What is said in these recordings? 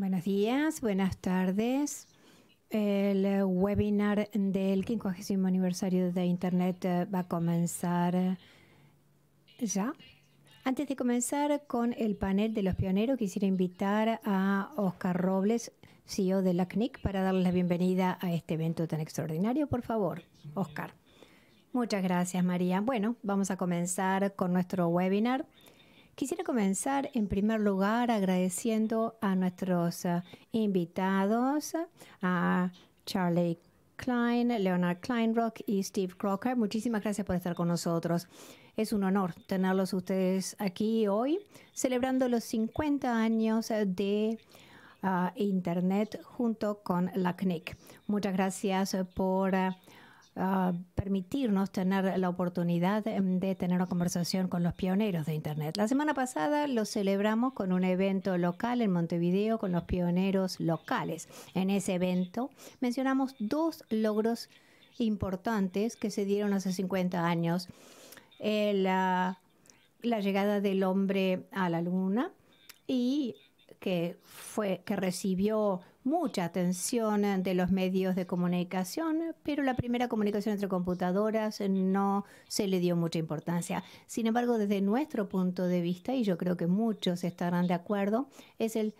Buenos días, buenas tardes. El webinar del 50 aniversario de Internet va a comenzar ya. Antes de comenzar con el panel de los pioneros, quisiera invitar a Oscar Robles, CEO de la CNIC, para darle la bienvenida a este evento tan extraordinario. Por favor, Oscar. Muchas gracias, María. Bueno, vamos a comenzar con nuestro webinar. Quisiera comenzar en primer lugar agradeciendo a nuestros eh, invitados, a Charlie Klein, Leonard Kleinrock y Steve Crocker. Muchísimas gracias por estar con nosotros. Es un honor tenerlos ustedes aquí hoy, celebrando los 50 años de ah, Internet junto con la CNIC. E Muchas gracias por... Ah, permitirnos tener la oportunidad em, de tener una conversación con los pioneros de Internet. La semana pasada lo celebramos con un evento local en Montevideo con los pioneros locales. En ese evento mencionamos dos logros importantes que se dieron hace 50 años. Eh, la llegada del hombre a la luna y que fue que recibió mucha atención eh, de los medios de comunicación, pero la primera comunicación entre computadoras no se le dio mucha importancia. Sin embargo, desde nuestro punto de vista, y yo creo que muchos estarán de acuerdo, es el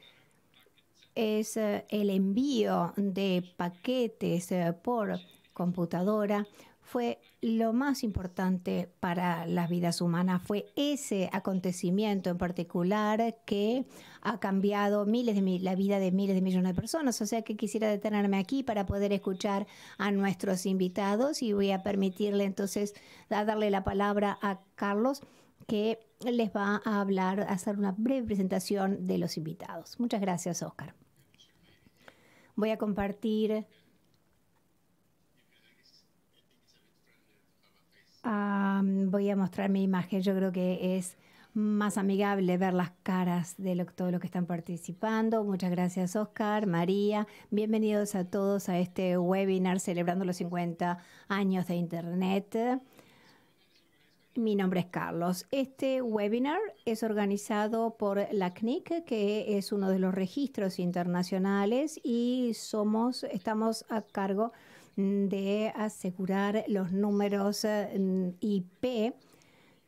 es eh, el envío de paquetes eh, por computadora fue lo más importante para las vidas humanas fue ese acontecimiento en particular que ha cambiado miles de la vida de miles de millones de personas. O sea que quisiera detenerme aquí para poder escuchar a nuestros invitados y voy a permitirle entonces darle la palabra a Carlos que les va a hablar, a hacer una breve presentación de los invitados. Muchas gracias, Oscar. Voy a compartir voy a mostrar mi imagen. Yo creo que es más amigable ver las caras de todos los que están participando. Muchas gracias Oscar, María. Bienvenidos a todos a este webinar celebrando los 50 años de Internet. Mi nombre es Carlos. Este webinar es organizado por la CNIC, que es uno de los registros internacionales, y somos, estamos a cargo de asegurar los números mm, IP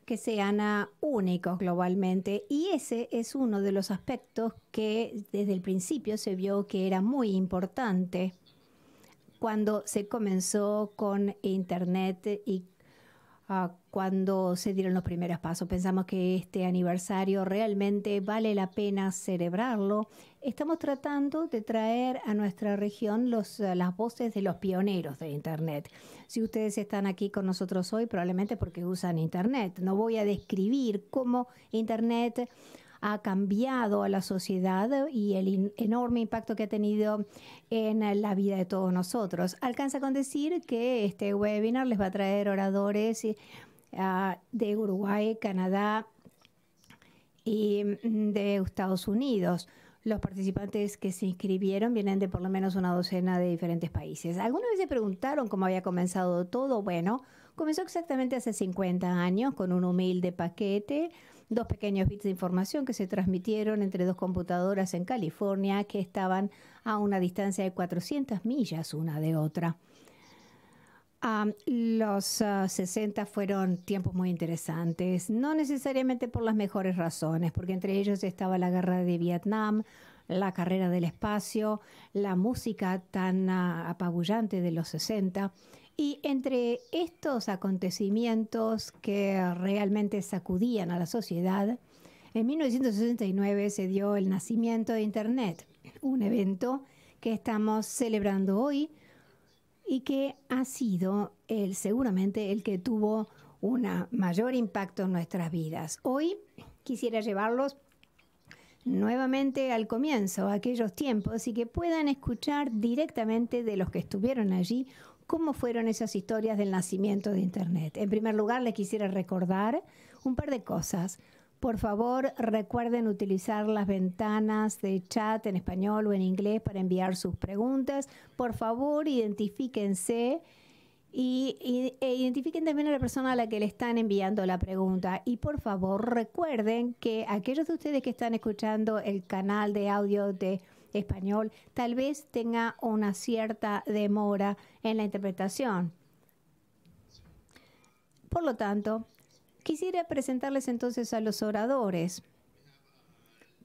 que sean ah, únicos globalmente. Y ese es uno de los aspectos que desde el principio se vio que era muy importante cuando se comenzó con Internet y cuando se dieron los primeros pasos. Pensamos que este aniversario realmente vale la pena celebrarlo. Estamos tratando de traer a nuestra región las voces de los pioneros de Internet. Si ustedes están aquí con nosotros hoy, probablemente porque usan Internet. No voy a describir cómo Internet ha cambiado a la sociedad eh, y el enorme impacto que ha tenido en eh, la vida de todos nosotros. Alcanza con decir que este webinar les va a traer oradores eh, ah, de Uruguay, Canadá y mm, de Estados Unidos. Los participantes que se inscribieron vienen de por lo menos una docena de diferentes países. ¿Alguna vez se preguntaron cómo había comenzado todo? Bueno, comenzó exactamente hace 50 años con un humilde paquete dos pequeños bits de información que se transmitieron entre dos computadoras en California que estaban a una distancia de 400 millas una de otra. Ah, los 60 ah, fueron tiempos muy interesantes, no necesariamente por las mejores razones, porque entre ellos estaba la guerra de Vietnam, la carrera del espacio, la música tan ah, apabullante de los 60 y entre estos acontecimientos que realmente sacudían a la sociedad, en 1969 se dio el nacimiento de Internet, un evento que estamos celebrando hoy y que ha sido el, seguramente el que tuvo un mayor impacto en nuestras vidas. Hoy quisiera llevarlos nuevamente al comienzo, a aquellos tiempos, y que puedan escuchar directamente de los que estuvieron allí cómo fueron esas historias del nacimiento de Internet. En primer lugar, les quisiera recordar un par de cosas. Por favor, recuerden utilizar las ventanas de chat en español o en inglés para enviar sus preguntas. Por favor, identifíquense y, e identifiquen también a la persona a la que le están enviando la pregunta. Y por favor, recuerden que aquellos de ustedes que están escuchando el canal de audio de español, tal vez tenga una cierta demora en la interpretación. Por lo tanto, quisiera presentarles entonces a los oradores.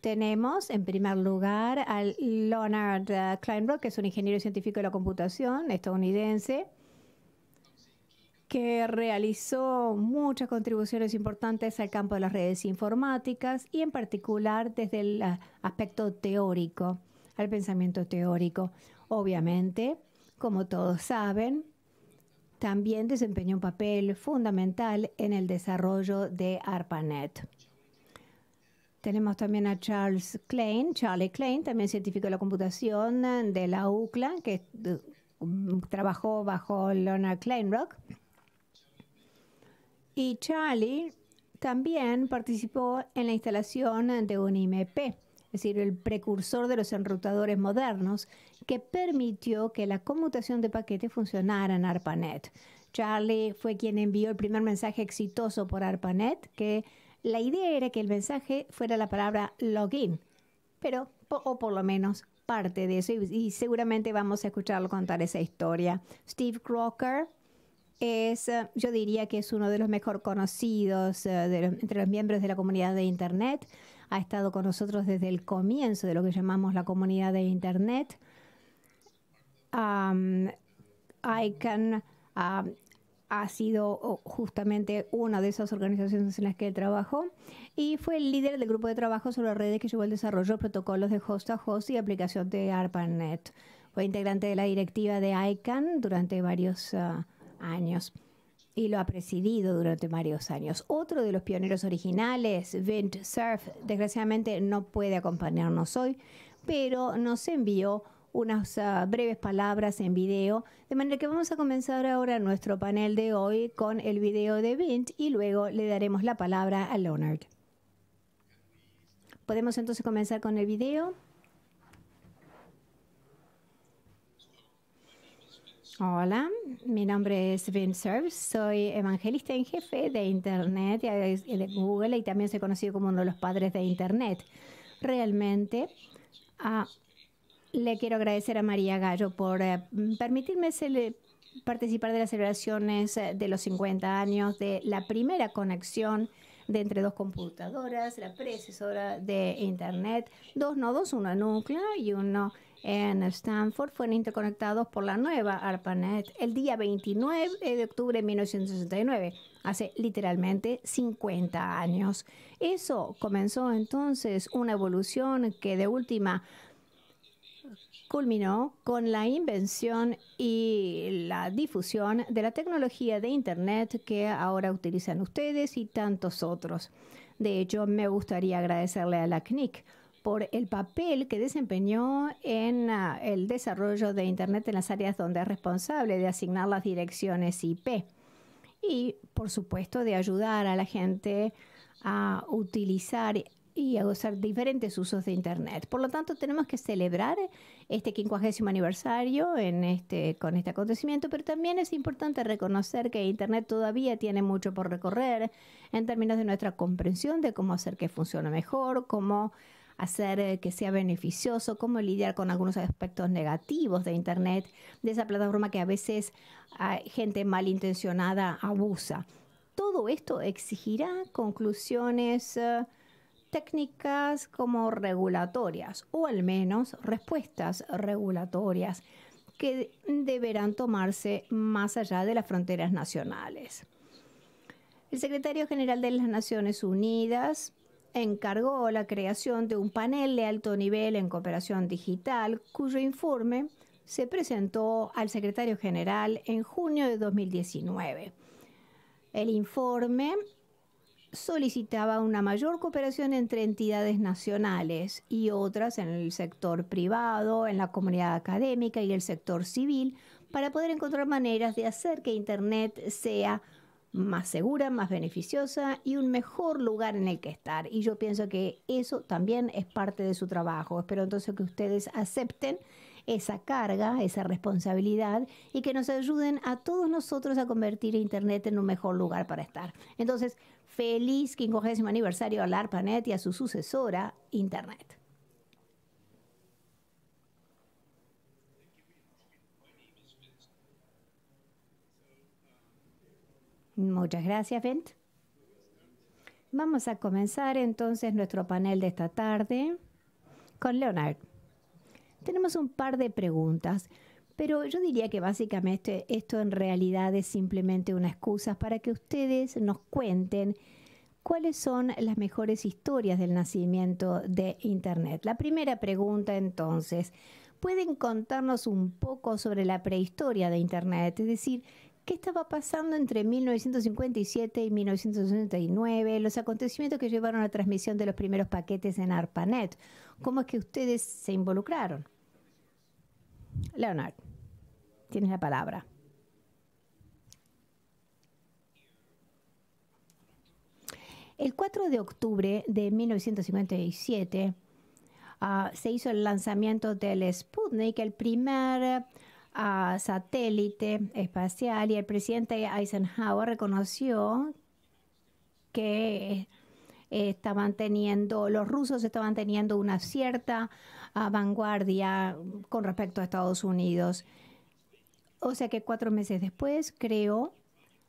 Tenemos en primer lugar a Leonard eh, Kleinrock, que es un ingeniero científico de la computación estadounidense que realizó muchas contribuciones importantes al campo de las redes informáticas y en particular desde el eh, aspecto teórico al pensamiento teórico. Obviamente, como todos saben, también desempeñó un papel fundamental en el desarrollo de ARPANET. Tenemos también a Charles Klein, Charlie Klein, también científico de la computación eh, de la UCLA, que eh, trabajó bajo Leonard Kleinrock. Y Charlie también participó en la instalación de un IMP es decir, el precursor de los enrutadores modernos, que permitió que la conmutación de paquetes funcionara en ARPANET. Charlie fue quien envió el primer mensaje exitoso por ARPANET, que la idea era que el mensaje fuera la palabra login, pero, o por lo menos parte de eso, y, seguramente vamos a escucharlo contar esa historia. Steve Crocker, es, eh, yo diría que es uno de los mejor conocidos eh, entre los miembros de la comunidad de Internet ha estado con nosotros desde el comienzo de lo que llamamos la comunidad de Internet. Um, ICANN ha sido oh, justamente una de esas organizaciones en las que trabajó y fue el líder del grupo de trabajo sobre redes que llevó el desarrollo de protocolos de host a host y aplicación de ARPANET. Fue integrante de la directiva de ICANN durante varios ah, años y lo ha presidido durante varios años. Otro de los pioneros originales, Vint Surf, desgraciadamente no puede acompañarnos hoy, pero nos envió unas ah, breves palabras en video, de manera que vamos a comenzar ahora nuestro panel de hoy con el video de Vint y luego le daremos la palabra a Leonard. ¿Podemos entonces comenzar con el video? Hola, mi nombre es Vinserve, soy evangelista en jefe de Internet y de Google y también soy conocido como uno de los padres de Internet. Realmente ah, le quiero agradecer a María Gallo por eh, permitirme participar de las celebraciones eh, de los 50 años de la primera conexión de entre dos computadoras, la precesora de Internet, dos nodos, uno núcleo y uno en Stanford fueron interconectados por la nueva ARPANET el día 29 de octubre de 1969, hace literalmente 50 años. Eso comenzó entonces una evolución que de última culminó con la invención y la difusión de la tecnología de Internet que ahora utilizan ustedes y tantos otros. De hecho, me gustaría agradecerle a la CNIC por el papel que desempeñó en ah, el desarrollo de Internet en las áreas donde es responsable de asignar las direcciones IP y, por supuesto, de ayudar a la gente a utilizar y a usar diferentes usos de Internet. Por lo tanto, tenemos que celebrar este quincuagésimo aniversario en este, con este acontecimiento, pero también es importante reconocer que Internet todavía tiene mucho por recorrer en términos de nuestra comprensión de cómo hacer que funcione mejor, cómo hacer eh, que sea beneficioso, cómo lidiar con algunos aspectos negativos de Internet, de esa plataforma que a veces gente malintencionada abusa. Todo esto exigirá conclusiones eh, técnicas como regulatorias o al menos respuestas regulatorias que deberán tomarse más allá de las fronteras nacionales. El secretario general de las Naciones Unidas encargó la creación de un panel de alto nivel en cooperación digital, cuyo informe se presentó al secretario general en junio de 2019. El informe solicitaba una mayor cooperación entre entidades nacionales y otras en el sector privado, en la comunidad académica y el sector civil para poder encontrar maneras de hacer que Internet sea más segura, más beneficiosa y un mejor lugar en el que estar. Y yo pienso que eso también es parte de su trabajo. Espero entonces que ustedes acepten esa carga, esa responsabilidad y que nos ayuden a todos nosotros a convertir Internet en un mejor lugar para estar. Entonces, feliz 50 aniversario a ARPANET y a su sucesora, Internet. Muchas gracias, Bent. Vamos a comenzar entonces nuestro panel de esta tarde con Leonard. Tenemos un par de preguntas, pero yo diría que básicamente esto en realidad es simplemente una excusa para que ustedes nos cuenten cuáles son las mejores historias del nacimiento de Internet. La primera pregunta entonces, ¿pueden contarnos un poco sobre la prehistoria de Internet? Es decir, qué estaba pasando entre 1957 y 1969, los acontecimientos que llevaron a la transmisión de los primeros paquetes en ARPANET. ¿Cómo es que ustedes se involucraron? Leonard, tienes la palabra. El 4 de octubre de 1957 ah, se hizo el lanzamiento del Sputnik, el primer a satélite espacial y el presidente Eisenhower reconoció que eh, estaban teniendo, los rusos estaban teniendo una cierta ah, vanguardia con respecto a Estados Unidos. O sea que cuatro meses después creó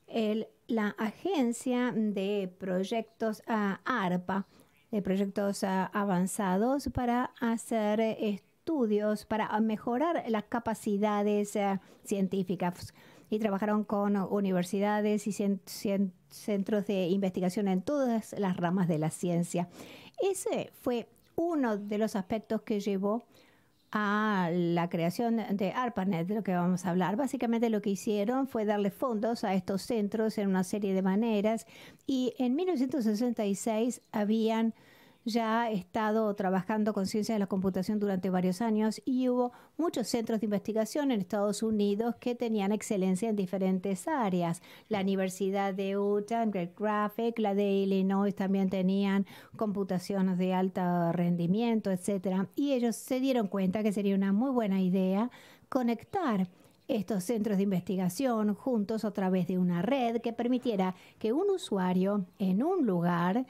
el, la agencia de proyectos ARPA, ah, de proyectos ah, avanzados para hacer esto eh, estudios para ah, mejorar las capacidades eh, científicas y trabajaron con universidades y centros de investigación en todas las ramas de la ciencia. Ese fue uno de los aspectos que llevó a la creación de ARPANET, de lo que vamos a hablar. Básicamente lo que hicieron fue darle fondos a estos centros en una serie de maneras y en 1966 habían ya he estado trabajando con ciencia de la computación durante varios años y hubo muchos centros de investigación en Estados Unidos que tenían excelencia en diferentes áreas. La Universidad de Utah, Great Graphic, la de Illinois también tenían computaciones de alto rendimiento, etcétera. Y ellos se dieron cuenta que sería una muy buena idea conectar estos centros de investigación juntos a través de una red que permitiera que un usuario en un lugar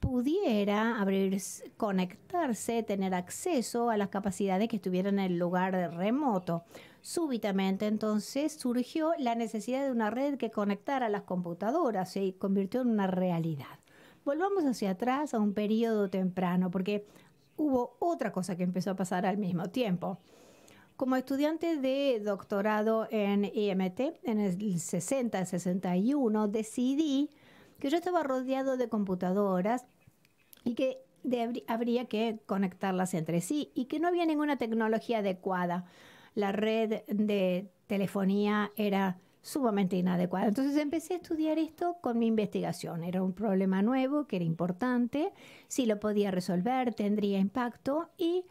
pudiera abrir, conectarse, tener acceso a las capacidades que estuvieran en el lugar remoto. Súbitamente entonces surgió la necesidad de una red que conectara las computadoras, y convirtió en una realidad. Volvamos hacia atrás a un periodo temprano, porque hubo otra cosa que empezó a pasar al mismo tiempo. Como estudiante de doctorado en IMT, en el 60-61, decidí que yo estaba rodeado de computadoras y que habría que conectarlas entre sí y que no había ninguna tecnología adecuada. La red de telefonía era sumamente inadecuada. Entonces empecé a estudiar esto con mi investigación. Era un problema nuevo que era importante, si lo podía resolver tendría impacto y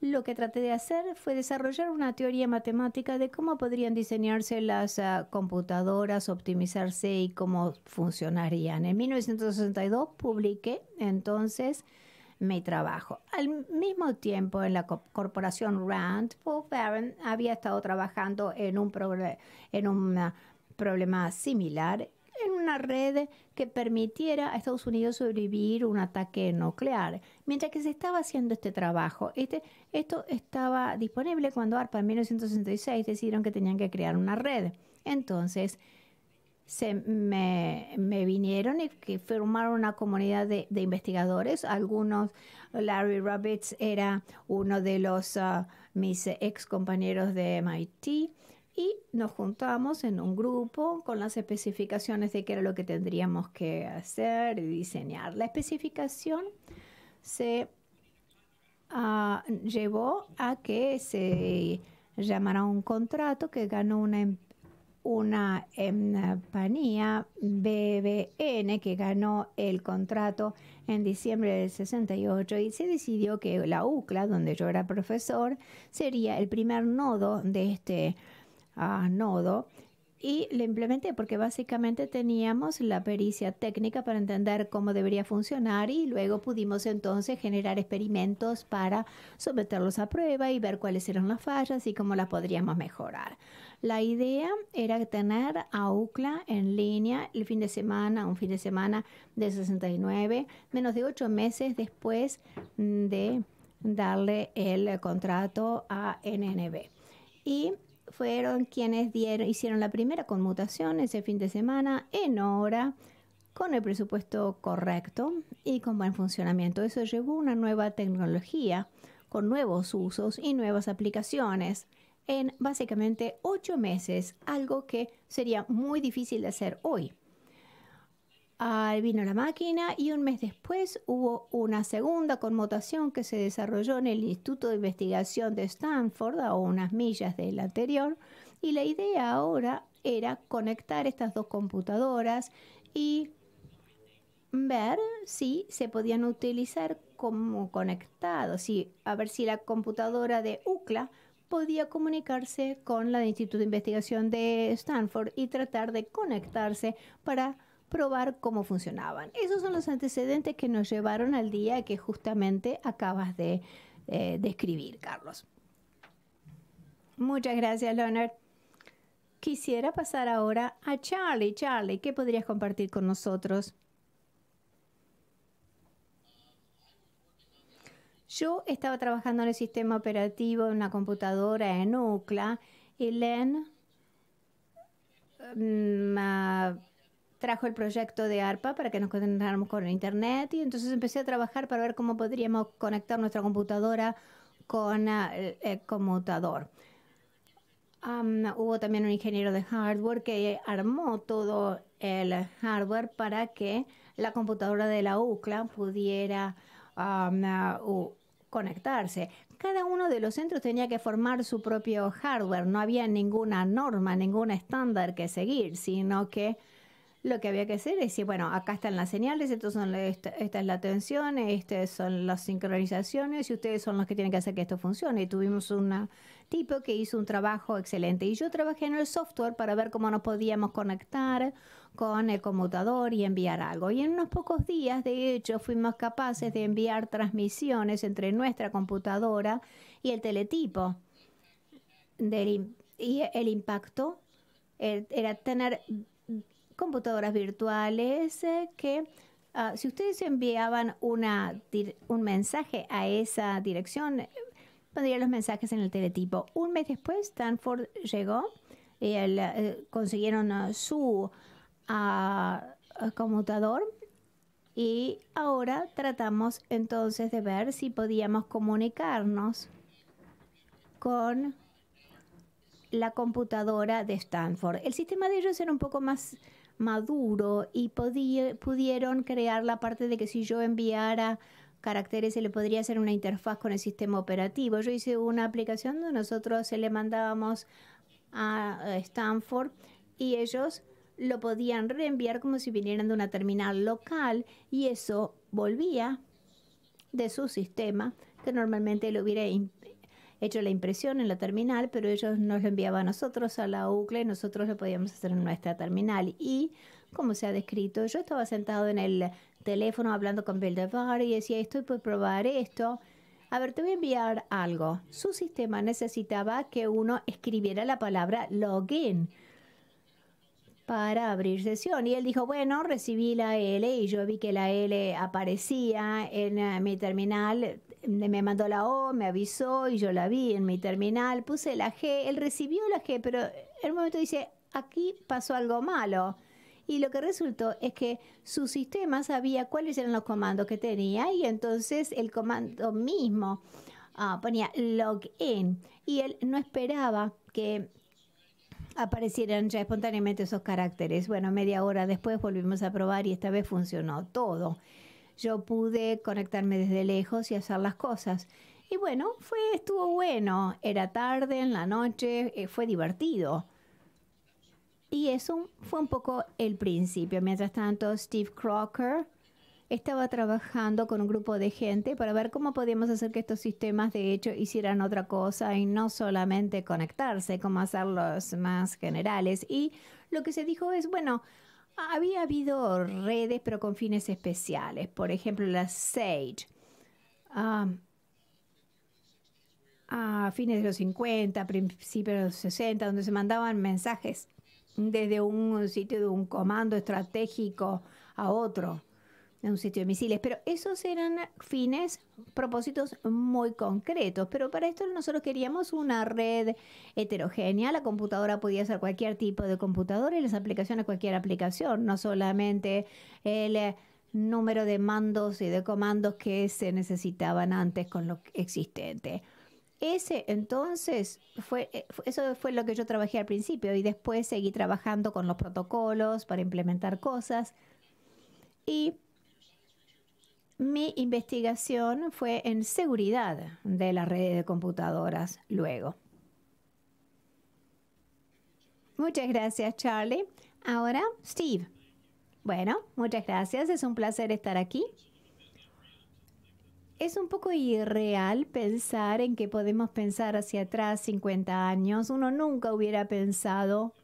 lo que traté de hacer fue desarrollar una teoría matemática de cómo podrían diseñarse las ah, computadoras, optimizarse y cómo funcionarían. En 1962 publiqué entonces mi trabajo. Al mismo tiempo, en la corporación Rand, Paul había estado trabajando en un, en un ah, problema similar en una red que permitiera a Estados Unidos sobrevivir un ataque nuclear. Mientras que se estaba haciendo este trabajo, este, esto estaba disponible cuando ARPA en 1966 decidieron que tenían que crear una red. Entonces, se me, vinieron y que formaron una comunidad de, investigadores. Algunos, Larry Roberts era uno de los ah, mis ex compañeros de MIT y nos juntamos en un grupo con las especificaciones de qué era lo que tendríamos que hacer y diseñar. La especificación se ah, llevó a que se llamara un contrato que ganó una, em, una compañía BBN que ganó el contrato en diciembre del 68 y se decidió que la UCLA, donde yo era profesor, sería el primer nodo de este ah, nodo y lo implementé porque básicamente teníamos la pericia técnica para entender cómo debería funcionar y luego pudimos entonces generar experimentos para someterlos a prueba y ver cuáles eran las fallas y cómo las podríamos mejorar. La idea era tener a UCLA en línea el fin de semana, un fin de semana de 69, menos de ocho meses después de darle el contrato a NNB. Y fueron quienes hicieron la primera conmutación ese fin de semana en hora, con el presupuesto correcto y con buen funcionamiento. Eso llevó una nueva tecnología con nuevos usos y nuevas aplicaciones en básicamente ocho meses, algo que sería muy difícil de hacer hoy vino la máquina y un mes después hubo una segunda conmutación que se desarrolló en el Instituto de Investigación de Stanford, a unas millas del anterior, y la idea ahora era conectar estas dos computadoras y ver si se podían utilizar como conectados, si, a ver si la computadora de UCLA podía comunicarse con la del Instituto de Investigación de Stanford y tratar de conectarse para probar cómo funcionaban. Esos son los antecedentes que nos llevaron al día que justamente acabas de eh, describir, Carlos. Muchas gracias, Leonard. Quisiera pasar ahora a Charlie. Charlie, ¿qué podrías compartir con nosotros? Yo estaba trabajando en el sistema operativo de una computadora en UCLA. Len mm, ah, trajo el proyecto de ARPA para que nos conectáramos con Internet y entonces empecé a trabajar para ver cómo podríamos conectar nuestra computadora con ah, el, eh, conmutador. hubo también un ingeniero de hardware que armó todo el hardware para que la computadora de la UCLA pudiera ah, conectarse. Cada uno de los centros tenía que formar su propio hardware. No había ninguna norma, ningún estándar que seguir, sino que lo que había que hacer es decir, bueno, acá están las señales, estos son esta, es la tensión, estas son las sincronizaciones y ustedes son los que tienen que hacer que esto funcione. Y tuvimos un tipo que hizo un trabajo excelente y yo trabajé en el software para ver cómo nos podíamos conectar con el computador y enviar algo. Y en unos pocos días, de hecho, fuimos capaces de enviar transmisiones entre nuestra computadora y el teletipo. y el impacto era tener computadoras virtuales eh, que ah, si ustedes enviaban una, un mensaje a esa dirección, eh, pondrían los mensajes en el teletipo. Un mes después, Stanford llegó eh, consiguieron ah, su ah, computador y ahora tratamos entonces de ver si podíamos comunicarnos con la computadora de Stanford. El sistema de ellos era un poco más maduro y pudieron crear la parte de que si yo enviara caracteres se le podría hacer una interfaz con el sistema operativo. Yo hice una aplicación donde nosotros se le mandábamos a Stanford y ellos lo podían reenviar como si vinieran de una terminal local y eso volvía de su sistema que normalmente lo hubiera hecho la impresión en la terminal, pero ellos nos lo enviaban a nosotros a la UCLA y e, nosotros lo podíamos hacer en nuestra terminal. Y, como se ha descrito, yo estaba sentado en el teléfono hablando con Bill DeVar y decía, estoy por probar esto. A ver, te voy a enviar algo. Su sistema necesitaba que uno escribiera la palabra login para abrir sesión. Y él dijo, bueno, recibí la L y yo vi que la L aparecía en eh, mi terminal me mandó la O, me avisó y yo la vi en mi terminal, puse la G, él recibió la G, pero en un momento dice, aquí pasó algo malo. Y lo que resultó es que su sistema sabía cuáles eran los comandos que tenía y entonces el comando mismo ah, ponía login y él no esperaba que aparecieran ya espontáneamente esos caracteres. Bueno, media hora después volvimos a probar y esta vez funcionó todo yo pude conectarme desde lejos y hacer las cosas. Y bueno, fue, estuvo bueno. Era tarde, en la noche, eh, fue divertido. Y eso fue un poco el principio. Mientras tanto, Steve Crocker estaba trabajando con un grupo de gente para ver cómo podíamos hacer que estos sistemas de hecho hicieran otra cosa y no solamente conectarse, cómo hacerlos más generales. Y lo que se dijo es, bueno, había habido redes, pero con fines especiales. Por ejemplo, la Sage. Ah, a fines de los 50, principios de los 60, donde se mandaban mensajes desde un sitio de un comando estratégico a otro. En un sitio de misiles, pero esos eran fines, propósitos muy concretos, pero para esto nosotros queríamos una red heterogénea, la computadora podía ser cualquier tipo de computadora y las aplicaciones cualquier aplicación, no solamente el eh, número de mandos y de comandos que se necesitaban antes con lo existente. Ese entonces eh, fue eso fue lo que yo trabajé al principio y después seguí trabajando con los protocolos para implementar cosas y mi investigación fue en seguridad de las redes de computadoras luego. Muchas gracias, Charlie. Ahora, Steve. Bueno, muchas gracias. Es un placer estar aquí. Es un poco irreal pensar en que podemos pensar hacia atrás 50 años. Uno nunca hubiera pensado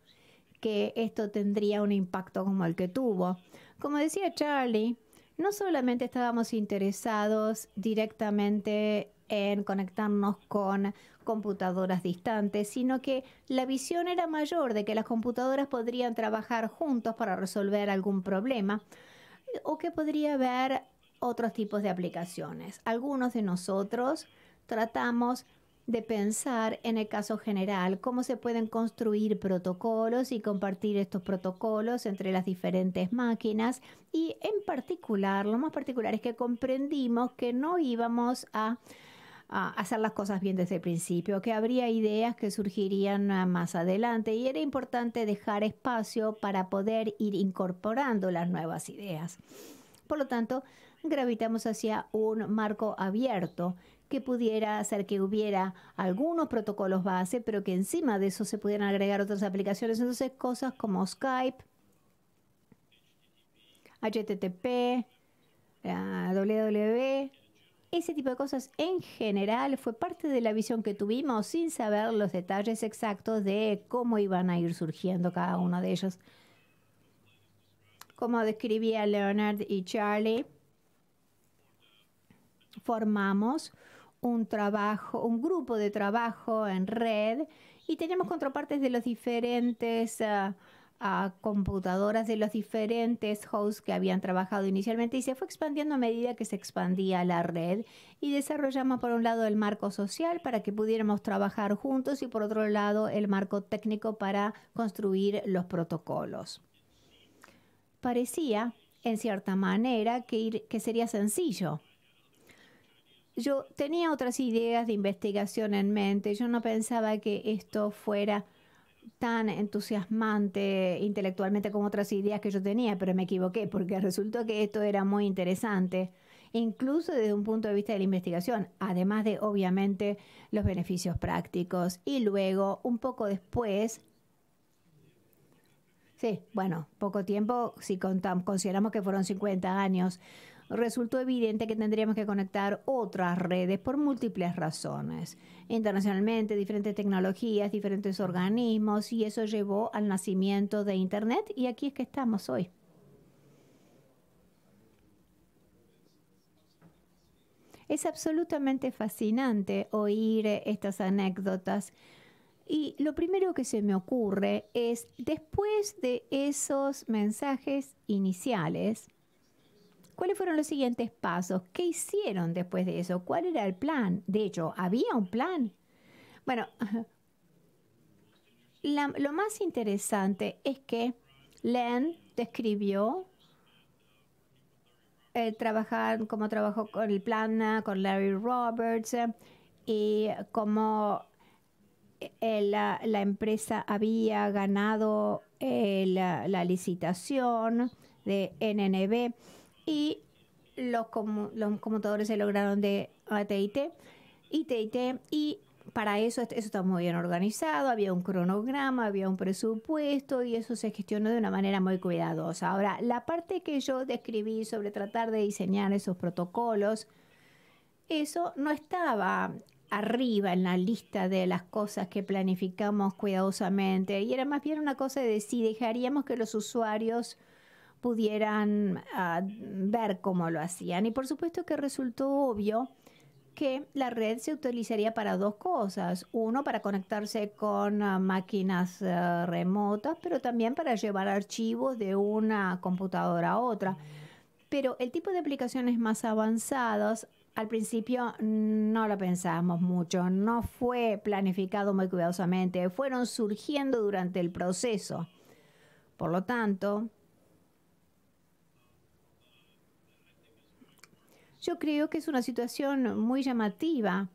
que esto tendría un impacto como el que tuvo. Como decía Charlie, no solamente estábamos interesados directamente en conectarnos con computadoras distantes, sino que la visión era mayor de que las computadoras podrían trabajar juntos para resolver algún problema o que podría haber otros tipos de aplicaciones. Algunos de nosotros tratamos de pensar en el caso general, cómo se pueden construir protocolos y compartir estos protocolos entre las diferentes máquinas y en particular, lo más particular es que comprendimos que no íbamos a a hacer las cosas bien desde el principio, que habría ideas que surgirían ah, más adelante y era importante dejar espacio para poder ir incorporando las nuevas ideas. Por lo tanto, gravitamos hacia un marco abierto que pudiera hacer que hubiera algunos protocolos base, pero que encima de eso se pudieran agregar otras aplicaciones. Entonces, cosas como Skype, HTTP, wwe, ese tipo de cosas en general fue parte de la visión que tuvimos sin saber los detalles exactos de cómo iban a ir surgiendo cada uno de ellos. Como describía Leonard y Charlie, formamos un trabajo, un grupo de trabajo en red y teníamos contrapartes de los diferentes eh, computadoras, de los diferentes hosts que habían trabajado inicialmente y se fue expandiendo a medida que se expandía la red y desarrollamos por un lado el marco social para que pudiéramos trabajar juntos y por otro lado el marco técnico para construir los protocolos. Parecía, en cierta manera, que, que sería sencillo yo tenía otras ideas de investigación en mente. Yo no pensaba que esto fuera tan entusiasmante intelectualmente como otras ideas que yo tenía, pero me equivoqué porque resultó que esto era muy interesante, incluso desde un punto de vista de la investigación, además de obviamente los beneficios prácticos. Y luego, un poco después, sí, bueno, poco tiempo, si contamos, consideramos que fueron 50 años, resultó evidente que tendríamos que conectar otras redes por múltiples razones. Internacionalmente, diferentes tecnologías, diferentes organismos, y eso llevó al nacimiento de Internet, y aquí es que estamos hoy. Es absolutamente fascinante oír eh, estas anécdotas. Y lo primero que se me ocurre es, después de esos mensajes iniciales, ¿Cuáles fueron los siguientes pasos? ¿Qué hicieron después de eso? ¿Cuál era el plan? De hecho, ¿había un plan? Bueno, lo más interesante es que Len describió eh, cómo trabajó con el plan, con Larry Roberts eh, y cómo eh, la, empresa había ganado la licitación de NNB y los, computadores los se lograron de AT&T ah, y y para eso, este, eso está muy bien organizado, había un cronograma, había un presupuesto y eso se gestionó de una manera muy cuidadosa. Ahora, la parte que yo describí sobre tratar de diseñar esos protocolos, eso no estaba arriba en la lista de las cosas que planificamos cuidadosamente y era más bien una cosa de si dejaríamos que los usuarios pudieran ah, ver cómo lo hacían. Y por supuesto que resultó obvio que la red se utilizaría para dos cosas. Uno, para conectarse con ah, máquinas ah, remotas, pero también para llevar archivos de una computadora a otra. Pero el tipo de aplicaciones más avanzadas al principio no lo pensábamos mucho, no fue planificado muy cuidadosamente, fueron surgiendo durante el proceso. Por lo tanto, Yo creo que es una situación muy llamativa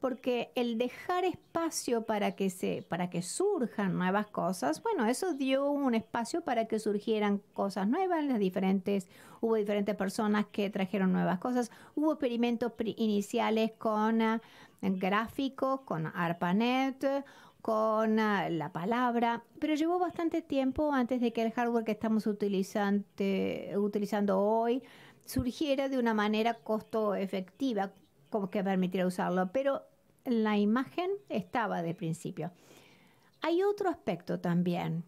porque el dejar espacio para que se para que surjan nuevas cosas, bueno, eso dio un espacio para que surgieran cosas nuevas, diferentes hubo diferentes personas que trajeron nuevas cosas, hubo experimentos iniciales con ah, gráficos, con ARPANET, con ah, la palabra, pero llevó bastante tiempo antes de que el hardware que estamos utilizando hoy surgiera de una manera costo efectiva, como que permitiera usarlo, pero la imagen estaba de principio. Hay otro aspecto también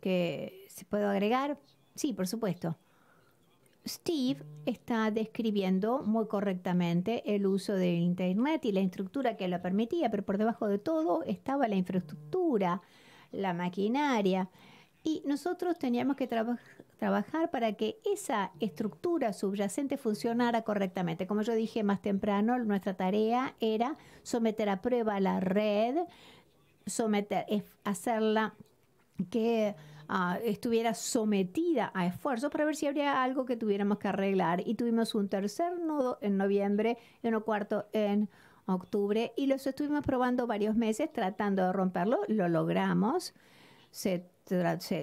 que se puede agregar. Sí, por supuesto. Steve está describiendo muy correctamente el uso de Internet y la estructura que lo permitía, pero por debajo de todo estaba la infraestructura, la maquinaria. Y nosotros teníamos que trabajar trabajar para que esa estructura subyacente funcionara correctamente. Como yo dije más temprano, nuestra tarea era someter a prueba la red, someter, eh, hacerla que ah, estuviera sometida a esfuerzos para ver si habría algo que tuviéramos que arreglar. Y tuvimos un tercer nodo en noviembre y uno cuarto en octubre y los estuvimos probando varios meses tratando de romperlo. Lo logramos.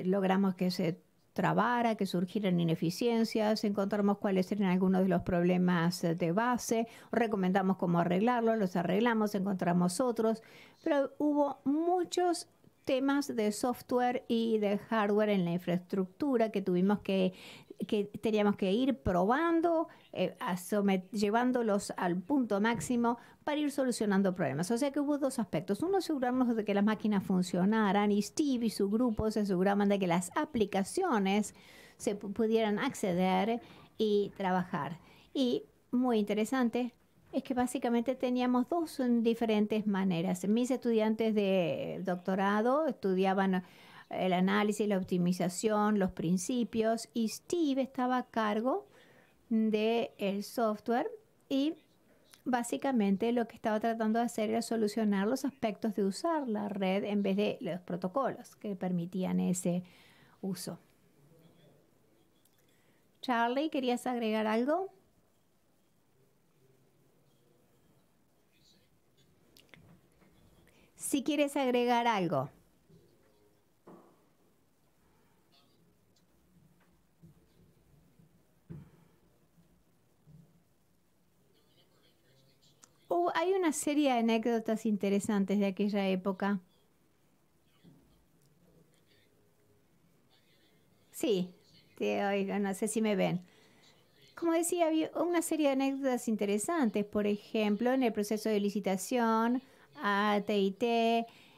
logramos que se trabara, que surgieran ineficiencias, encontramos cuáles eran algunos de los problemas eh, de base, recomendamos cómo arreglarlos, los arreglamos, encontramos otros, pero hubo muchos temas de software y de hardware en la infraestructura que tuvimos que que teníamos que ir probando, eh, llevándolos al punto máximo para ir solucionando problemas. O sea que hubo dos aspectos. Uno, asegurarnos de que las máquinas funcionaran y Steve y su grupo se aseguraban de que las aplicaciones se pudieran acceder y trabajar. Y muy interesante, es que básicamente teníamos dos mm, diferentes maneras. Mis estudiantes de doctorado estudiaban el análisis, la optimización, los principios, y Steve estaba a cargo del software y básicamente lo que estaba tratando de hacer era solucionar los aspectos de usar la red en vez de los protocolos que permitían ese uso. Charlie, ¿querías agregar algo? Si quieres agregar algo. hay una serie de anécdotas interesantes de aquella época. Sí, te oigo, no sé si me ven. Como decía, había una serie de anécdotas interesantes, por ejemplo, en el proceso de licitación, ATT,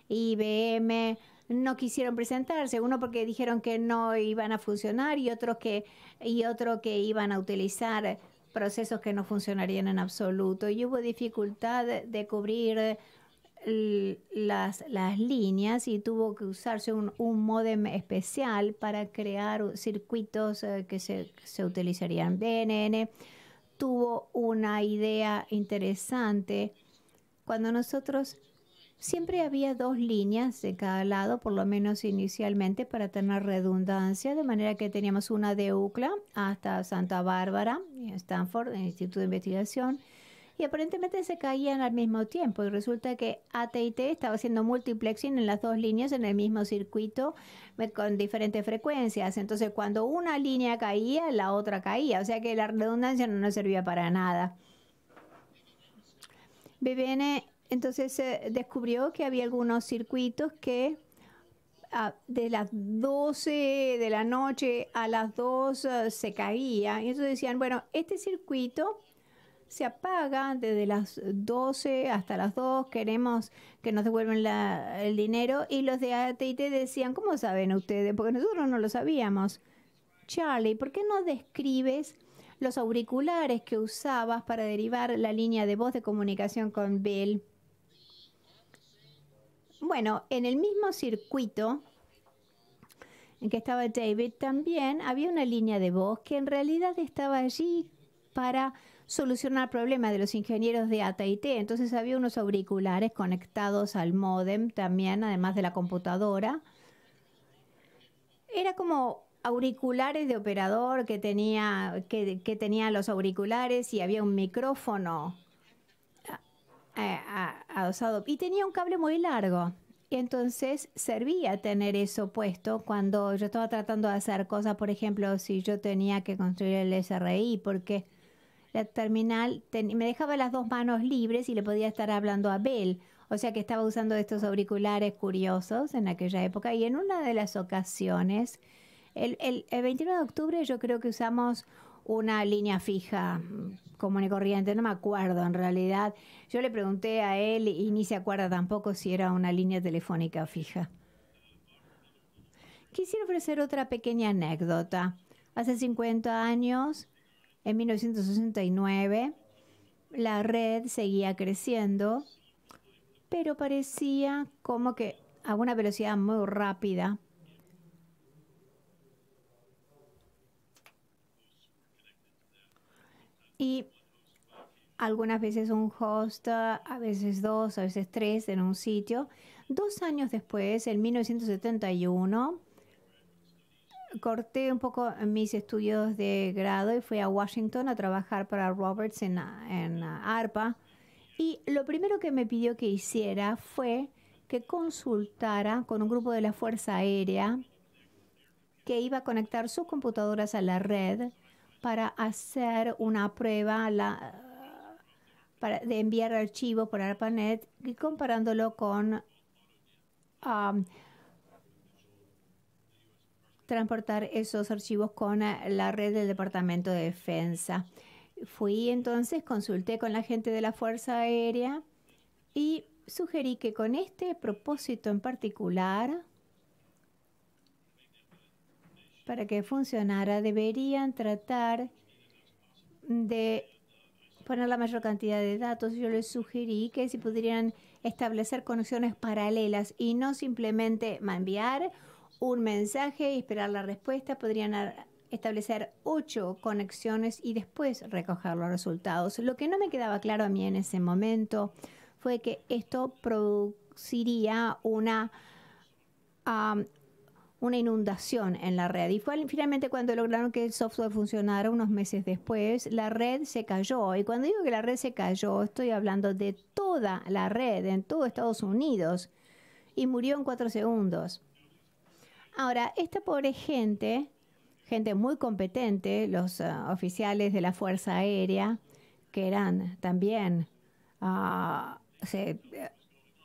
IBM, no quisieron presentarse, uno porque dijeron que no iban a funcionar y otros que y otro que iban a utilizar procesos que no funcionarían en absoluto y hubo dificultad de, cubrir eh, las, líneas y tuvo que usarse un, módem especial para crear circuitos eh, que se, se utilizarían. BNN tuvo una idea interesante. Cuando nosotros Siempre había dos líneas de cada lado, por lo menos inicialmente, para tener redundancia, de manera que teníamos una de UCLA hasta Santa Bárbara, y Stanford, el Instituto de Investigación, y aparentemente se caían al mismo tiempo y resulta que ATT estaba haciendo multiplexing en las dos líneas en el mismo circuito con diferentes frecuencias. Entonces cuando una línea caía, la otra caía, o sea que la redundancia no nos servía para nada. BBN entonces descubrió que había algunos circuitos que de las 12 de la noche a las 2 eh, se caía. Y entonces decían, bueno, este circuito se apaga desde las 12 hasta las 2, queremos que nos devuelvan la, el dinero. Y los de AT&T decían, ¿cómo saben ustedes? Porque nosotros no lo sabíamos. Charlie, ¿por qué no describes los auriculares que usabas para derivar la línea de voz de comunicación con Bell? Bueno, en el mismo circuito en que estaba David también había una línea de voz que en realidad estaba allí para solucionar el problema de los ingenieros de AT&T. Entonces había unos auriculares conectados al modem también, además de la computadora. Era como auriculares de operador que tenía, que, los auriculares y había un micrófono y tenía un cable muy largo. Entonces servía tener eso puesto cuando yo estaba tratando de hacer cosas, por ejemplo, si yo tenía que construir el SRI, porque la terminal me dejaba las dos manos libres y le podía estar hablando a Bell. O sea que estaba usando estos auriculares curiosos en aquella época y en una de las ocasiones, el, el, el de octubre yo creo que usamos una línea fija mm, común y corriente, no me acuerdo en realidad. Yo le pregunté a él y ni se acuerda tampoco si era una línea telefónica fija. Quisiera ofrecer otra pequeña anécdota. Hace 50 años, en 1969, la red seguía creciendo, pero parecía como que a una velocidad muy rápida Y algunas veces un host, a veces dos, a veces tres en un sitio. Dos años después, en 1971, corté un poco mis estudios de grado y fui a Washington a trabajar para Roberts en, ARPA. Y lo primero que me pidió que hiciera fue que consultara con un grupo de la Fuerza Aérea que iba a conectar sus computadoras a la red para hacer una prueba para, de enviar archivos por ARPANET y comparándolo con transportar esos archivos con eh, la red del Departamento de Defensa. Fui entonces, consulté con la gente de la Fuerza Aérea y sugerí que con este propósito en particular, para que funcionara, deberían tratar de poner la mayor cantidad de datos. Yo les sugerí que si pudieran establecer conexiones paralelas y no simplemente enviar un mensaje y esperar la respuesta, podrían establecer ocho conexiones y después recoger los resultados. Lo que no me quedaba claro a mí en ese momento fue que esto produciría una una inundación en la red. Y finalmente cuando lograron que el software funcionara unos meses después, la red se cayó. Y cuando digo que la red se cayó, estoy hablando de toda la red en todo Estados Unidos. Y murió en cuatro segundos. Ahora, esta pobre gente, gente muy competente, los ah, oficiales de la Fuerza Aérea, que eran también ah, eh,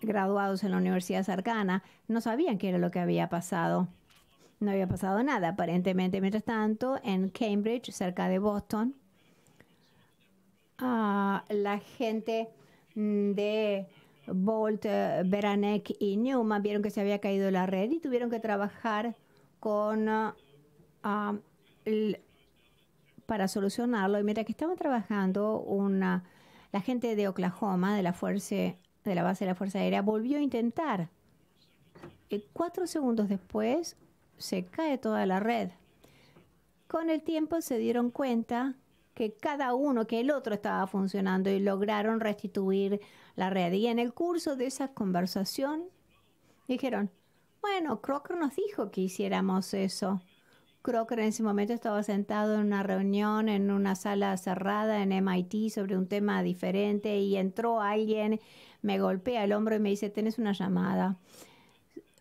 graduados en la Universidad Cercana, no sabían qué era lo que había pasado. No había pasado nada, aparentemente. Mientras tanto, en Cambridge, cerca de Boston, ah, la gente mm, de Bolt, Beranek eh, y Newman vieron que se había caído la red y tuvieron que trabajar con ah, ah, para solucionarlo. Y mientras que estaban trabajando, una, la gente de Oklahoma, de la, fuerza, de la base de la Fuerza Aérea, volvió a intentar. Eh, cuatro segundos después, se cae toda la red. Con el tiempo se dieron cuenta que cada uno, que el otro estaba funcionando y lograron restituir la red. Y en el curso de esa conversación dijeron, bueno, Crocker nos dijo que hiciéramos eso. Crocker en ese momento estaba sentado en una reunión en una sala cerrada en MIT sobre un tema diferente y entró alguien, me golpea el hombro y me dice, tenés una llamada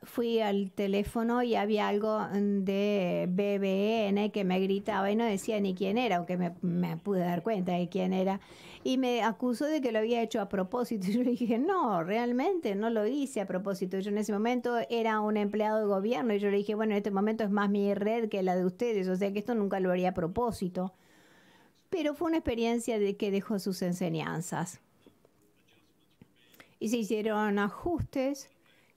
fui al teléfono y había algo mm, de BBN que me gritaba y no decía ni quién era, aunque me, pude dar cuenta de quién era. Y me acusó de que lo había hecho a propósito. Y yo le dije, no, realmente no lo hice a propósito. Yo en ese momento era un empleado de gobierno y yo le dije, bueno, en este momento es más mi red que la de ustedes, o sea que esto nunca lo haría a propósito. Pero fue una experiencia de que dejó sus enseñanzas. Y se hicieron ajustes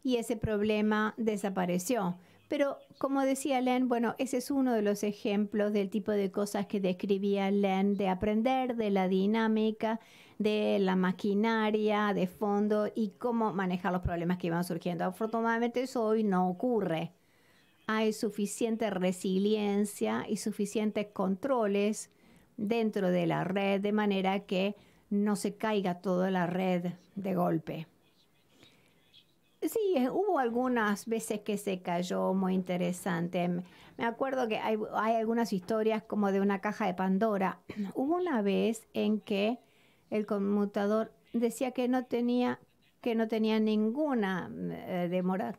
y ese problema desapareció. Pero como decía Len, bueno, ese es uno de los ejemplos del tipo de cosas que describía Len, de aprender, de la dinámica, de la maquinaria de fondo y cómo manejar los problemas que iban surgiendo. Afortunadamente eso hoy no ocurre. Hay suficiente resiliencia y suficientes controles dentro de la red de manera que no se caiga toda la red de golpe. Sí, eh, hubo algunas veces que se cayó muy interesante. Me acuerdo que hay, algunas historias como de una caja de Pandora. Hubo una vez en que el conmutador decía que no tenía que no tenía ninguna mm, eh, demora.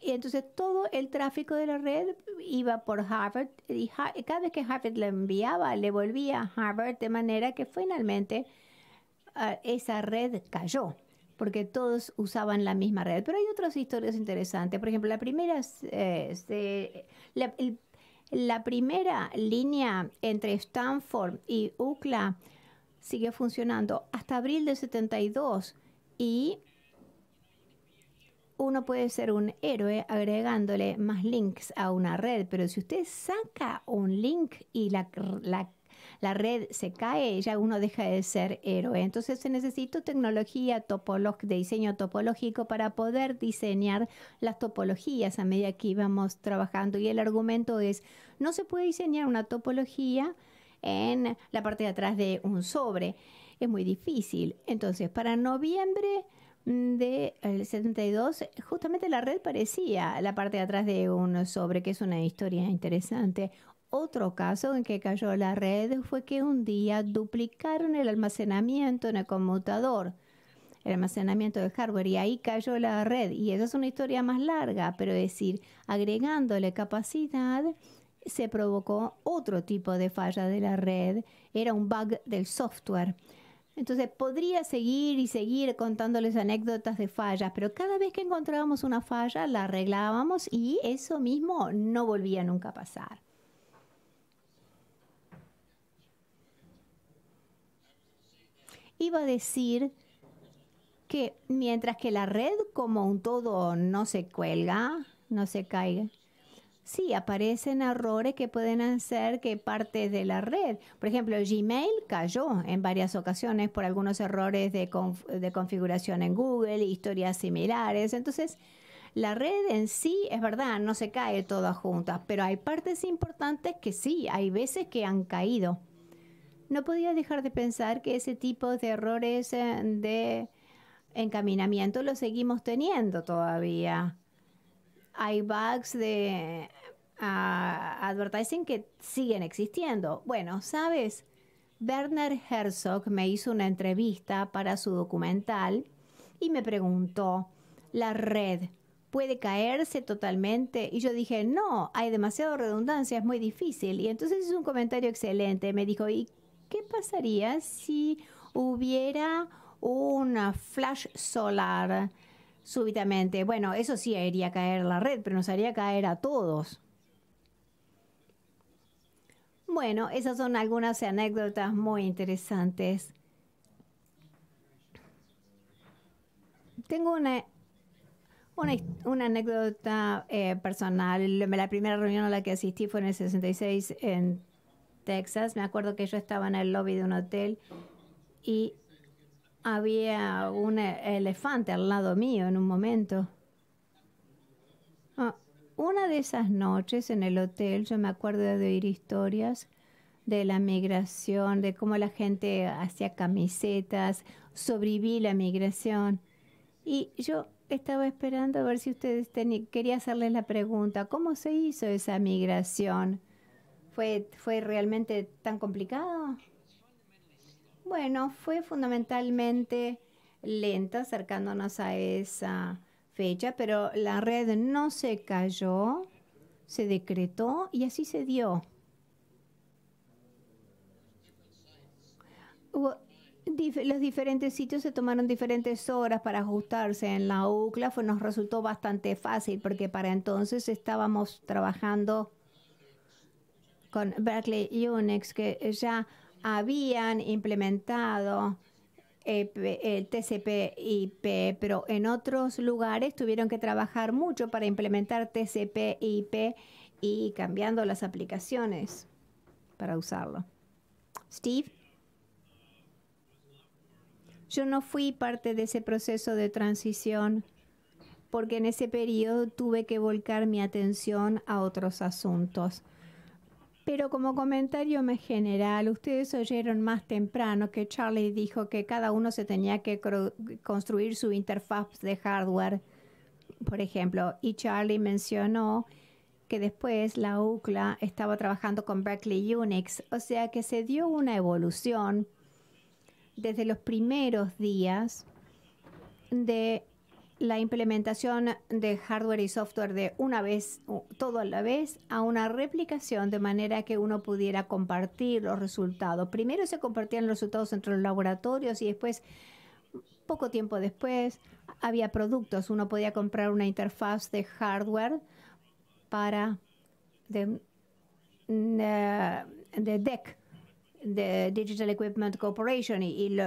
Y entonces todo el tráfico de la red iba por Harvard y cada vez que Harvard le enviaba, le volvía a Harvard de manera que finalmente ah, esa red cayó porque todos usaban la misma red. Pero hay otras historias interesantes. Por ejemplo, la primera, eh, la, primera línea entre Stanford y UCLA sigue funcionando hasta abril de 72 y uno puede ser un héroe agregándole más links a una red, pero si usted saca un link y la, la la red se cae, ya uno deja de ser héroe. Entonces se necesita tecnología de diseño topológico para poder diseñar las topologías a medida que íbamos trabajando. Y el argumento es, no se puede diseñar una topología en la parte de atrás de un sobre. Es muy difícil. Entonces, para noviembre mm, del el 72, justamente la red parecía la parte de atrás de un sobre, que es una historia interesante. Otro caso en que cayó la red fue que un día duplicaron el almacenamiento en el conmutador, el almacenamiento de hardware, y ahí cayó la red. Y esa es una historia más larga, pero es decir, agregándole capacidad, se provocó otro tipo de falla de la red, era un bug del software. Entonces podría seguir y seguir contándoles anécdotas de fallas, pero cada vez que encontrábamos una falla la arreglábamos y eso mismo no volvía nunca a pasar. iba a decir que mientras que la red como un todo no se cuelga, no se caiga, sí aparecen errores que pueden hacer que parte de la red, por ejemplo, Gmail cayó en varias ocasiones por algunos errores de, de configuración en Google, historias similares, entonces... La red en sí es verdad, no se cae todas juntas, pero hay partes importantes que sí, hay veces que han caído no podía dejar de pensar que ese tipo de errores eh, de encaminamiento lo seguimos teniendo todavía. Hay bugs de ah, advertising que siguen existiendo. Bueno, ¿sabes? Werner Herzog me hizo una entrevista para su documental y me preguntó, ¿la red puede caerse totalmente? Y yo dije, no, hay demasiada redundancia, es muy difícil. Y entonces hizo un comentario excelente, me dijo, ¿y ¿qué pasaría si hubiera un flash solar súbitamente? Bueno, eso sí haría caer la red, pero nos haría caer a todos. Bueno, esas son algunas anécdotas muy interesantes. Tengo una, una, anécdota eh, personal. La primera reunión a la que asistí fue en el 66 en me acuerdo que yo estaba en el lobby de un hotel y había un e-, elefante al lado mío en un momento. Ah, una de esas noches en el hotel, yo me acuerdo de oír historias de la migración, de cómo la gente hacía camisetas, sobreviví la migración. Y yo estaba esperando a ver si ustedes quería hacerles la pregunta, ¿cómo se hizo esa migración? ¿Fue, realmente tan complicado? Bueno, fue fundamentalmente lenta, acercándonos a esa fecha, pero la red no se cayó, se decretó y así se dio. los diferentes sitios se tomaron diferentes horas para ajustarse en la UCLA. nos resultó bastante fácil porque para entonces estábamos trabajando con Berkeley Unix que ya habían implementado eh, el TCP/IP, pero en otros lugares tuvieron que trabajar mucho para implementar TCP/IP y cambiando las aplicaciones para usarlo. Steve, yo no fui parte de ese proceso de transición porque en ese periodo tuve que volcar mi atención a otros asuntos. Pero como comentario más general, ustedes oyeron más temprano que Charlie dijo que cada uno se tenía que construir su interfaz de hardware, por ejemplo, y Charlie mencionó que después la UCLA estaba trabajando con Berkeley Unix, o sea que se dio una evolución desde los primeros días de la implementación de hardware y software de una vez, todo a la vez, a una replicación de manera que uno pudiera compartir los resultados. Primero se compartían los resultados entre los laboratorios y después, poco tiempo después, había productos. Uno podía comprar una interfaz de hardware para de, mm, eh, DEC, e de Digital Equipment Corporation, y, y lo,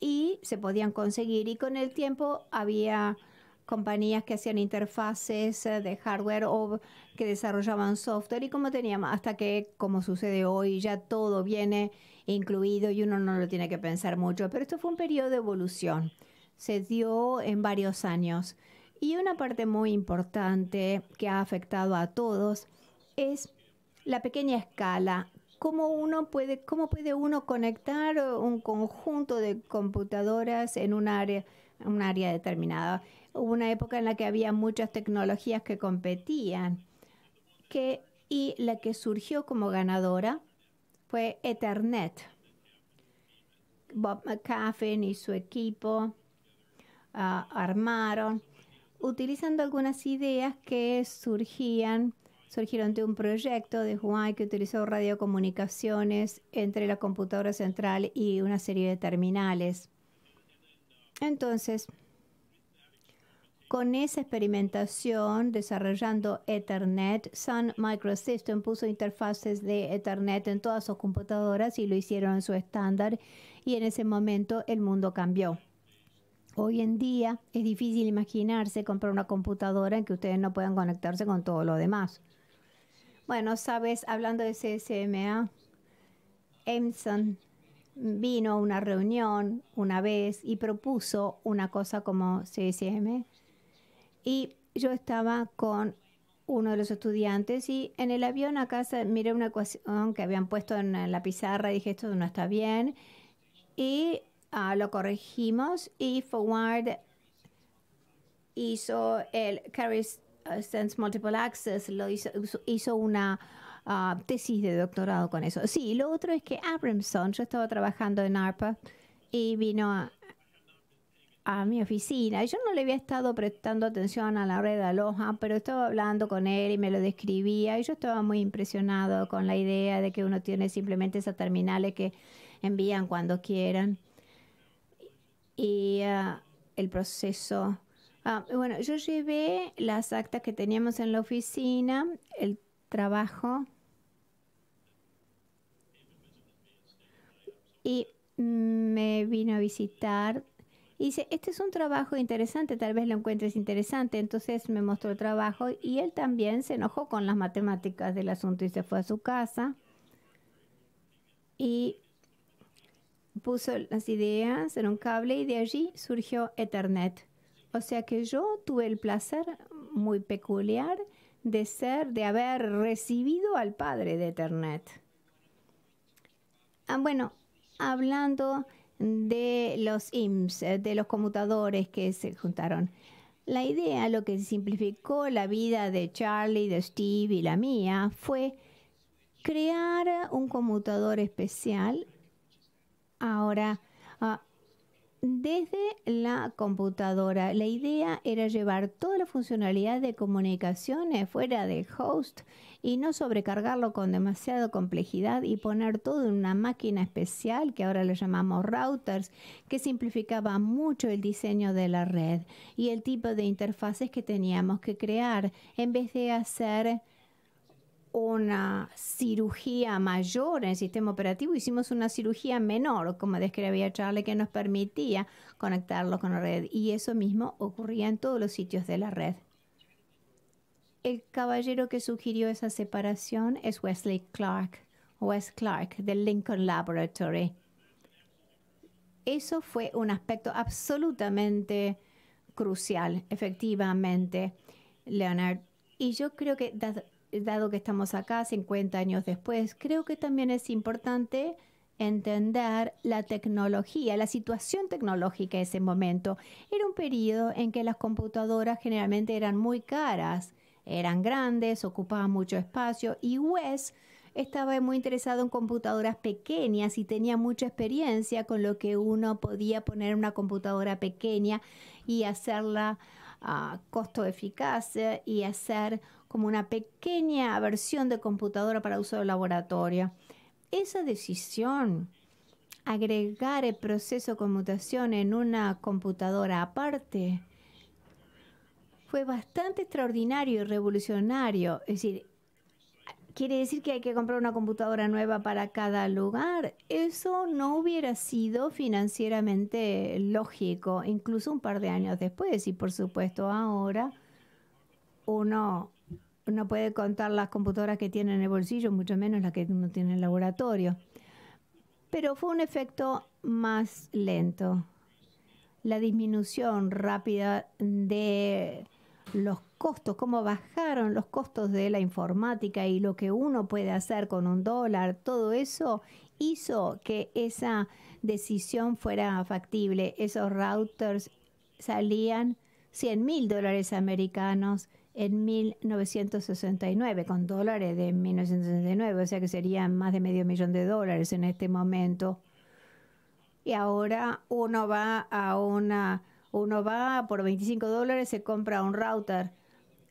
y se podían conseguir. Y con el tiempo había compañías que hacían interfaces eh, de hardware o que desarrollaban software y como teníamos, hasta que como sucede hoy ya todo viene incluido y uno no lo tiene que pensar mucho, pero esto fue un periodo de evolución, se dio en varios años y una parte muy importante que ha afectado a todos es la pequeña escala cómo puede, cómo puede uno conectar eh, un conjunto de computadoras en un área, un área determinada. Hubo una época en la que había muchas tecnologías que competían, y la que surgió como ganadora fue Ethernet. Bob McCaffin y su equipo ah, armaron utilizando algunas ideas que surgían surgieron de un proyecto de Juan que utilizó radiocomunicaciones entre la computadora central y una serie de terminales. Entonces, con esa experimentación, desarrollando Ethernet, Sun Microsystem puso interfaces de Ethernet en todas sus computadoras y lo hicieron en su estándar y en ese momento el mundo cambió. Hoy en día es difícil imaginarse comprar una computadora en que ustedes no puedan conectarse con todo lo demás. Bueno, sabes, hablando de CSMA, Emson vino a una reunión una vez y propuso una cosa como CSM. Y yo estaba con uno de los estudiantes y en el avión a casa miré una ecuación que habían puesto en la pizarra y dije esto no está bien y ah, lo corregimos y Forward hizo el Carries Sense Multiple Access, lo hizo, una ah, tesis de doctorado con eso. Sí, lo otro es que Abramson, yo estaba trabajando en ARPA y vino a, mi oficina. Yo no le había estado prestando atención a la red Aloha, pero estaba hablando con él y me lo describía y yo estaba muy impresionado con la idea de que uno tiene simplemente esas terminales que envían cuando quieran. Y ah, el proceso Ah, bueno, yo llevé las actas que teníamos en la oficina, el trabajo. Y me vino a visitar. Y dice, este es un trabajo interesante, tal vez lo encuentres interesante. Entonces me mostró el trabajo y él también se enojó con las matemáticas del asunto y se fue a su casa. Y puso las ideas en un cable y de allí surgió Ethernet. O sea que yo tuve el placer muy peculiar de ser, de haber recibido al padre de Ethernet. Ah, bueno, hablando de los IMS, eh, de los computadores que se juntaron. La idea, lo que simplificó la vida de Charlie, de Steve y la mía, fue crear un computador especial. Ahora, ah, desde la computadora. La idea era llevar toda la funcionalidad de comunicaciones fuera del host y no sobrecargarlo con demasiada complejidad y poner todo en una máquina especial que ahora le llamamos routers, que simplificaba mucho el diseño de la red y el tipo de interfaces que teníamos que crear en vez de hacer una cirugía mayor en el sistema operativo, hicimos una cirugía menor, como describía Charlie, que nos permitía conectarlo con la red. Y eso mismo ocurría en todos los sitios de la red. El caballero que sugirió esa separación es Wesley Clark, Wes Clark, del Lincoln Laboratory. Eso fue un aspecto absolutamente crucial, efectivamente, Leonard. Y yo creo que eh, dado que estamos acá 50 años después, creo que también es importante entender la tecnología, la situación tecnológica de ese momento. Era un periodo en que las computadoras generalmente eran muy caras, eran grandes, ocupaban mucho espacio y Wes estaba muy interesado en computadoras pequeñas y tenía mucha experiencia con lo que uno podía poner una computadora pequeña y hacerla a ah, costo eficaz eh, y hacer como una pequeña versión de computadora para uso de laboratorio. Esa decisión, agregar el proceso de conmutación en una computadora aparte, fue bastante extraordinario y revolucionario. Es decir, quiere decir que hay que comprar una computadora nueva para cada lugar. Eso no hubiera sido financieramente lógico, incluso un par de años después. Y por supuesto ahora uno no puede contar las computadoras que tiene en el bolsillo, mucho menos las que uno tiene en el laboratorio. Pero fue un efecto más lento. La disminución rápida de los costos, cómo bajaron los costos de la informática y lo que uno puede hacer con un dólar, todo eso hizo que esa decisión fuera factible. Esos routers salían 100 mil dólares americanos en 1969, con dólares de 1969, o sea que serían más de medio millón de dólares en este momento. Y ahora uno va a una, uno va por 25 dólares, se compra un router.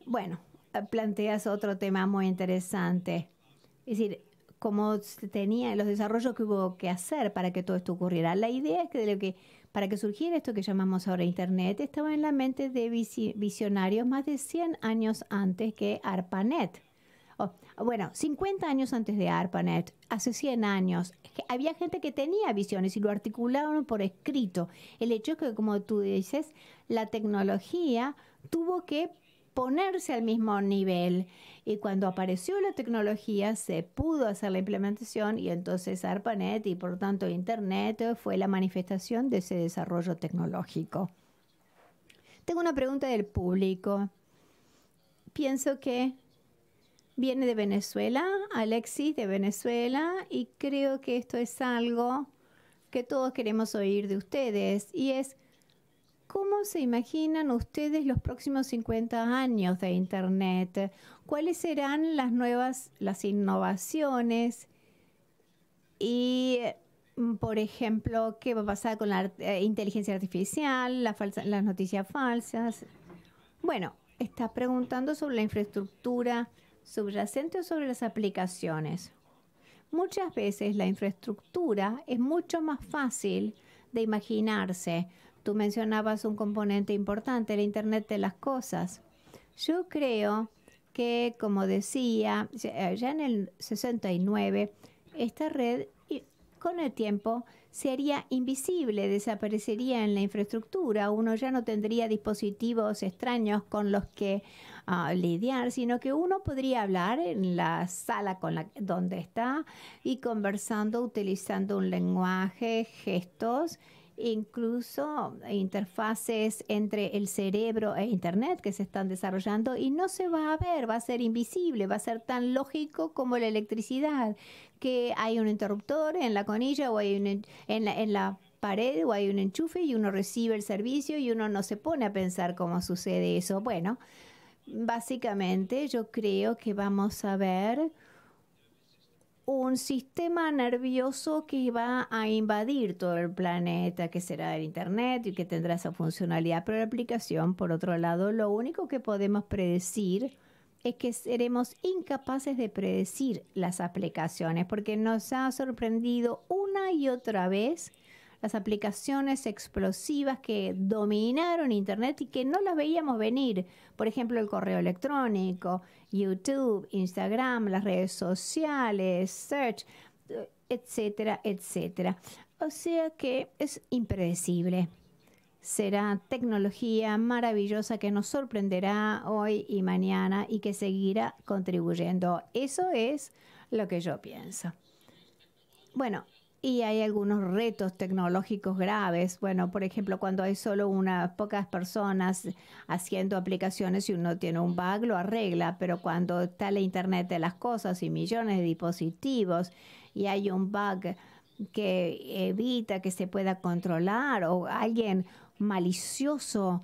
Bueno, eh, planteas otro tema muy interesante. Es decir, se tenía los desarrollos que hubo que hacer para que todo esto ocurriera. La idea es que de lo que para que surgiera esto que llamamos ahora Internet, estaba en la mente de visionarios más de 100 años antes que ARPANET. Oh, bueno, 50 años antes de ARPANET, hace 100 años, había gente que tenía visiones y lo articularon por escrito. El hecho es que, como tú dices, la tecnología tuvo que ponerse al mismo nivel. Y cuando apareció la tecnología, se pudo hacer la implementación y entonces ARPANET y por tanto Internet fue la manifestación de ese desarrollo tecnológico. Tengo una pregunta del público. Pienso que viene de Venezuela, Alexis de Venezuela, y creo que esto es algo que todos queremos oír de ustedes, y es ¿Cómo se imaginan ustedes los próximos 50 años de Internet? ¿Cuáles serán las nuevas, las innovaciones? Y, mm, por ejemplo, ¿qué va a pasar con la eh, inteligencia artificial, las noticias falsas? Bueno, está preguntando sobre la infraestructura subyacente o sobre las aplicaciones. Muchas veces la infraestructura es mucho más fácil de imaginarse tú mencionabas un componente importante, el Internet de las Cosas. Yo creo que, como decía, ya eh, en el 69, esta red con el tiempo sería invisible, desaparecería en la infraestructura, uno ya no tendría dispositivos extraños con los que ah, lidiar, sino que uno podría hablar en la sala con la, donde está y conversando utilizando un lenguaje, gestos incluso interfaces entre el cerebro e Internet que se están desarrollando y no se va a ver, va a ser invisible, va a ser tan lógico como la electricidad, que hay un interruptor en la conilla o hay un, en, la, en la pared o hay un enchufe y uno recibe el servicio y uno no se pone a pensar cómo sucede eso. Bueno, básicamente yo creo que vamos a ver un sistema nervioso que va a invadir todo el planeta, que será el Internet y que tendrá esa funcionalidad. Pero la aplicación, por otro lado, lo único que podemos predecir es que seremos incapaces de predecir las aplicaciones, porque nos ha sorprendido una y otra vez las aplicaciones explosivas que dominaron Internet y que no las veíamos venir. Por ejemplo, el correo electrónico, YouTube, Instagram, las redes sociales, search, etcétera, etcétera. O sea que es impredecible. Será tecnología maravillosa que nos sorprenderá hoy y mañana y que seguirá contribuyendo. Eso es lo que yo pienso. Bueno, y hay algunos retos tecnológicos graves. Bueno, por ejemplo, cuando hay solo unas pocas personas haciendo aplicaciones y uno tiene un bug, lo arregla, pero cuando está la Internet de las Cosas y millones de dispositivos y hay un bug que evita que se pueda controlar o alguien malicioso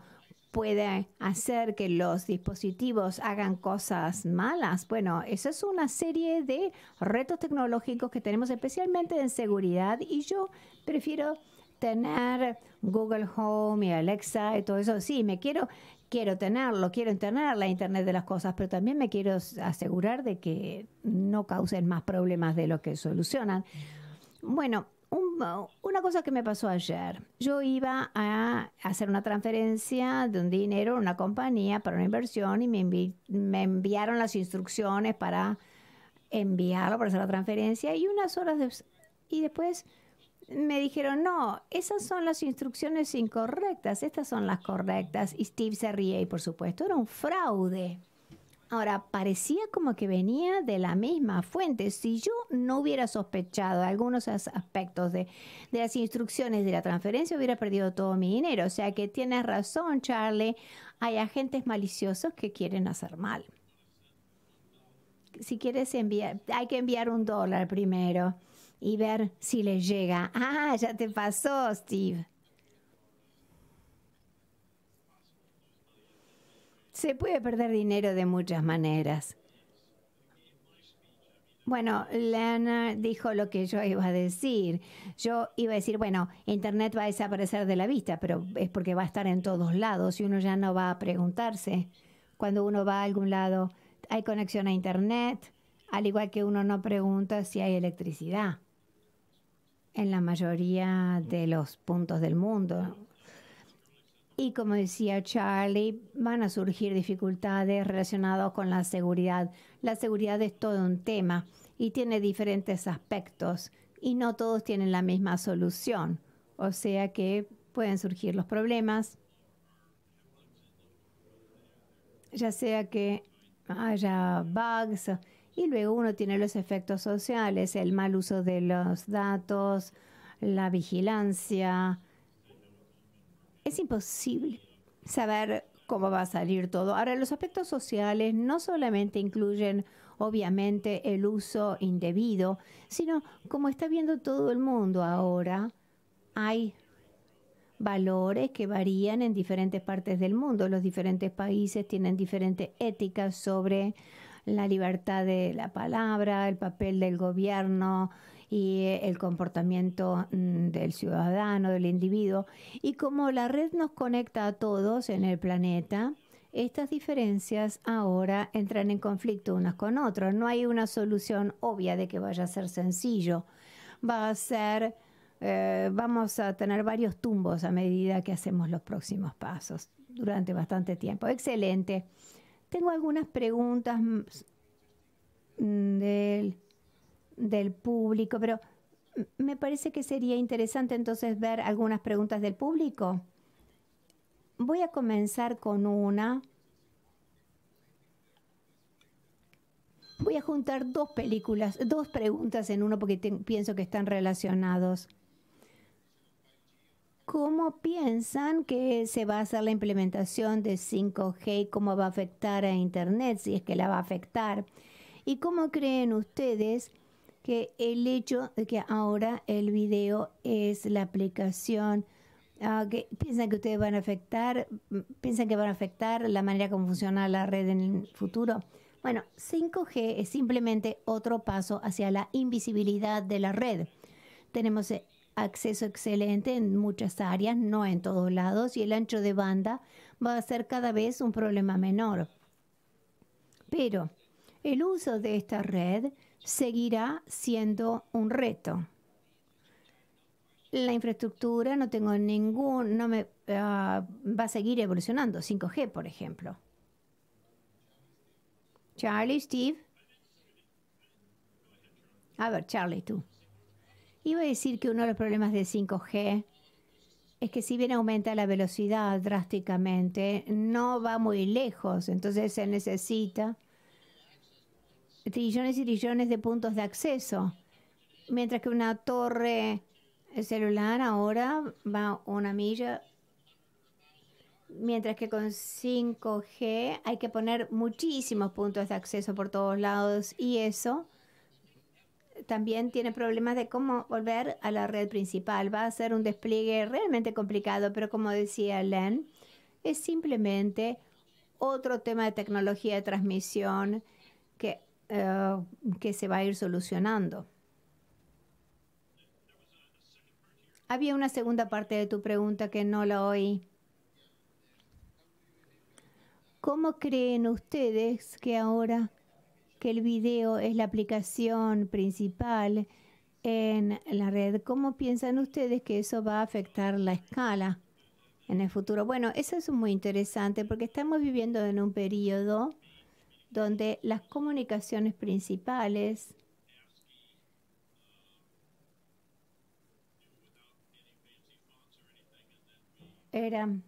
puede hacer que los dispositivos hagan cosas malas. Bueno, esa es una serie de retos tecnológicos que tenemos especialmente en seguridad y yo prefiero tener Google Home y Alexa y todo eso. Sí, me quiero quiero tenerlo, quiero tener la Internet de las cosas, pero también me quiero asegurar de que no causen más problemas de lo que solucionan. Bueno, una cosa que me pasó ayer. Yo iba a hacer una transferencia de un dinero a una compañía para una inversión y me, enviaron las instrucciones para enviarlo, para hacer la transferencia y unas horas y después me dijeron, no, esas son las instrucciones incorrectas, estas son las correctas. Y Steve se ríe y por supuesto era un fraude. Ahora, parecía como que venía de la misma fuente. Si yo no hubiera sospechado algunos aspectos de, de las instrucciones de la transferencia, hubiera perdido todo mi dinero. O sea que tienes razón, Charlie. Hay agentes maliciosos que quieren hacer mal. Si quieres enviar, hay que enviar un dólar primero y ver si le llega. Ah, ya te pasó, Steve. Se puede perder dinero de muchas maneras. Bueno, Lena dijo lo que yo iba a decir. Yo iba a decir, bueno, Internet va a desaparecer de la vista, pero es porque va a estar en todos lados y uno ya no va a preguntarse. Cuando uno va a algún lado, hay conexión a Internet, al igual que uno no pregunta si hay electricidad en la mayoría de los puntos del mundo. Y como decía Charlie, van a surgir dificultades relacionadas con la seguridad. La seguridad es todo un tema y tiene diferentes aspectos y no todos tienen la misma solución. O sea que pueden surgir los problemas, ya sea que haya bugs y luego uno tiene los efectos sociales, el mal uso de los datos, la vigilancia, es imposible saber cómo va a salir todo. Ahora, los aspectos sociales no solamente incluyen, obviamente, el uso indebido, sino como está viendo todo el mundo ahora, hay valores que varían en diferentes partes del mundo. Los diferentes países tienen diferentes éticas sobre la libertad de la palabra, el papel del gobierno y el comportamiento mm, del ciudadano, del individuo. Y como la red nos conecta a todos en el planeta, estas diferencias ahora entran en conflicto unas con otras. No hay una solución obvia de que vaya a ser sencillo. Va a ser, eh, vamos a tener varios tumbos a medida que hacemos los próximos pasos durante bastante tiempo. Excelente. Tengo algunas preguntas mm, del del público, pero me parece que sería interesante entonces ver algunas preguntas del público. Voy a comenzar con una. Voy a juntar dos películas, dos preguntas en uno porque pienso que están relacionados. ¿Cómo piensan que se va a hacer la implementación de 5G? ¿Cómo va a afectar a Internet si es que la va a afectar? ¿Y cómo creen ustedes que el hecho de que ahora el video es la aplicación ah, que piensan que ustedes van a afectar, piensan que van a afectar la manera como funciona la red en el futuro. Bueno, 5G es simplemente otro paso hacia la invisibilidad de la red. Tenemos eh, acceso excelente en muchas áreas, no en todos lados, y el ancho de banda va a ser cada vez un problema menor. Pero el uso de esta red seguirá siendo un reto. La infraestructura no tengo ningún, no me ah, va a seguir evolucionando. 5G, por ejemplo. Charlie, Steve. A ver, Charlie, tú. Iba a decir que uno de los problemas de 5G es que si bien aumenta la velocidad drásticamente, no va muy lejos, entonces se necesita trillones y trillones de puntos de acceso. Mientras que una torre celular ahora va una milla. Mientras que con 5G hay que poner muchísimos puntos de acceso por todos lados y eso también tiene problemas de cómo volver a la red principal. Va a ser un despliegue realmente complicado, pero como decía Len, es simplemente otro tema de tecnología de transmisión que eh, que se va a ir solucionando. Había una segunda parte de tu pregunta que no la oí. ¿Cómo creen ustedes que ahora que el video es la aplicación principal en la red, cómo piensan ustedes que eso va a afectar la escala en el futuro? Bueno, eso es muy interesante porque estamos viviendo en un periodo donde las comunicaciones principales eran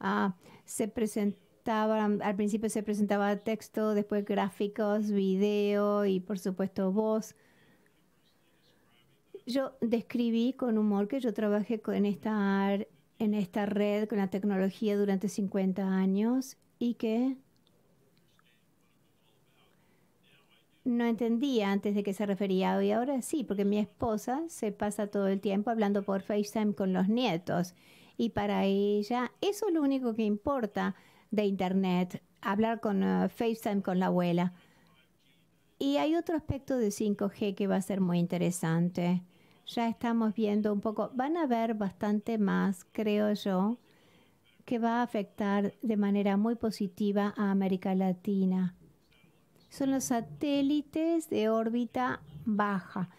ah, se presentaban al principio se presentaba texto después gráficos video y por supuesto voz yo describí con humor que yo trabajé con esta en esta red con la tecnología durante 50 años y que no entendía antes de qué se refería Y Ahora sí, porque mi esposa se pasa todo el tiempo hablando por FaceTime con los nietos y para ella eso es lo único que importa de Internet, hablar con eh, FaceTime con la abuela. Y hay otro aspecto de 5G que va a ser muy interesante ya estamos viendo un poco, van a ver bastante más, creo yo, que va a afectar de manera muy positiva a América Latina. Son los satélites de órbita baja.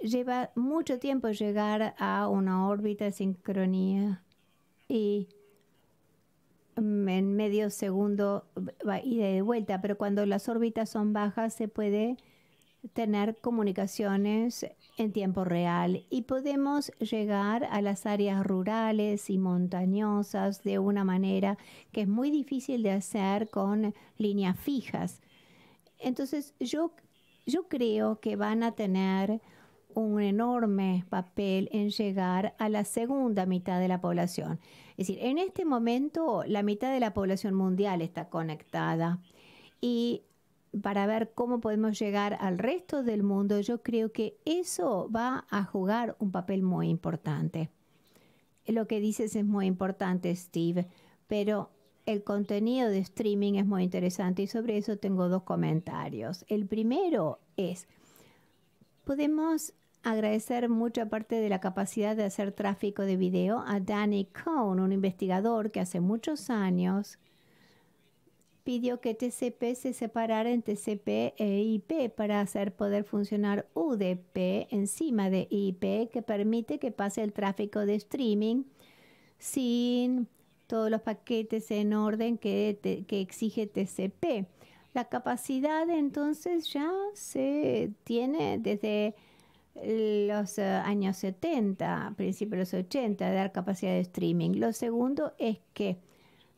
Lleva mucho tiempo llegar a una órbita de sincronía y mm, en medio segundo va y de vuelta, pero cuando las órbitas son bajas se puede tener comunicaciones en tiempo real y podemos llegar a las áreas rurales y montañosas de una manera que es muy difícil de hacer con líneas fijas. Entonces yo, yo creo que van a tener un enorme papel en llegar a la segunda mitad de la población. Es decir, en este momento la mitad de la población mundial está conectada y para ver cómo podemos llegar al resto del mundo, yo creo que eso va a jugar un papel muy importante. Lo que dices es muy importante, Steve, pero el contenido de streaming es muy interesante y sobre eso tengo dos comentarios. El primero es, podemos agradecer mucha parte de la capacidad de hacer tráfico de video a Danny Cohn, un investigador que hace muchos años pidió que TCP se separara en TCP e IP para hacer poder funcionar UDP encima de IP que permite que pase el tráfico de streaming sin todos los paquetes en orden que, exige TCP. La capacidad entonces ya se tiene desde los eh, años 70, principios de los 80, de dar capacidad de streaming. Lo segundo es que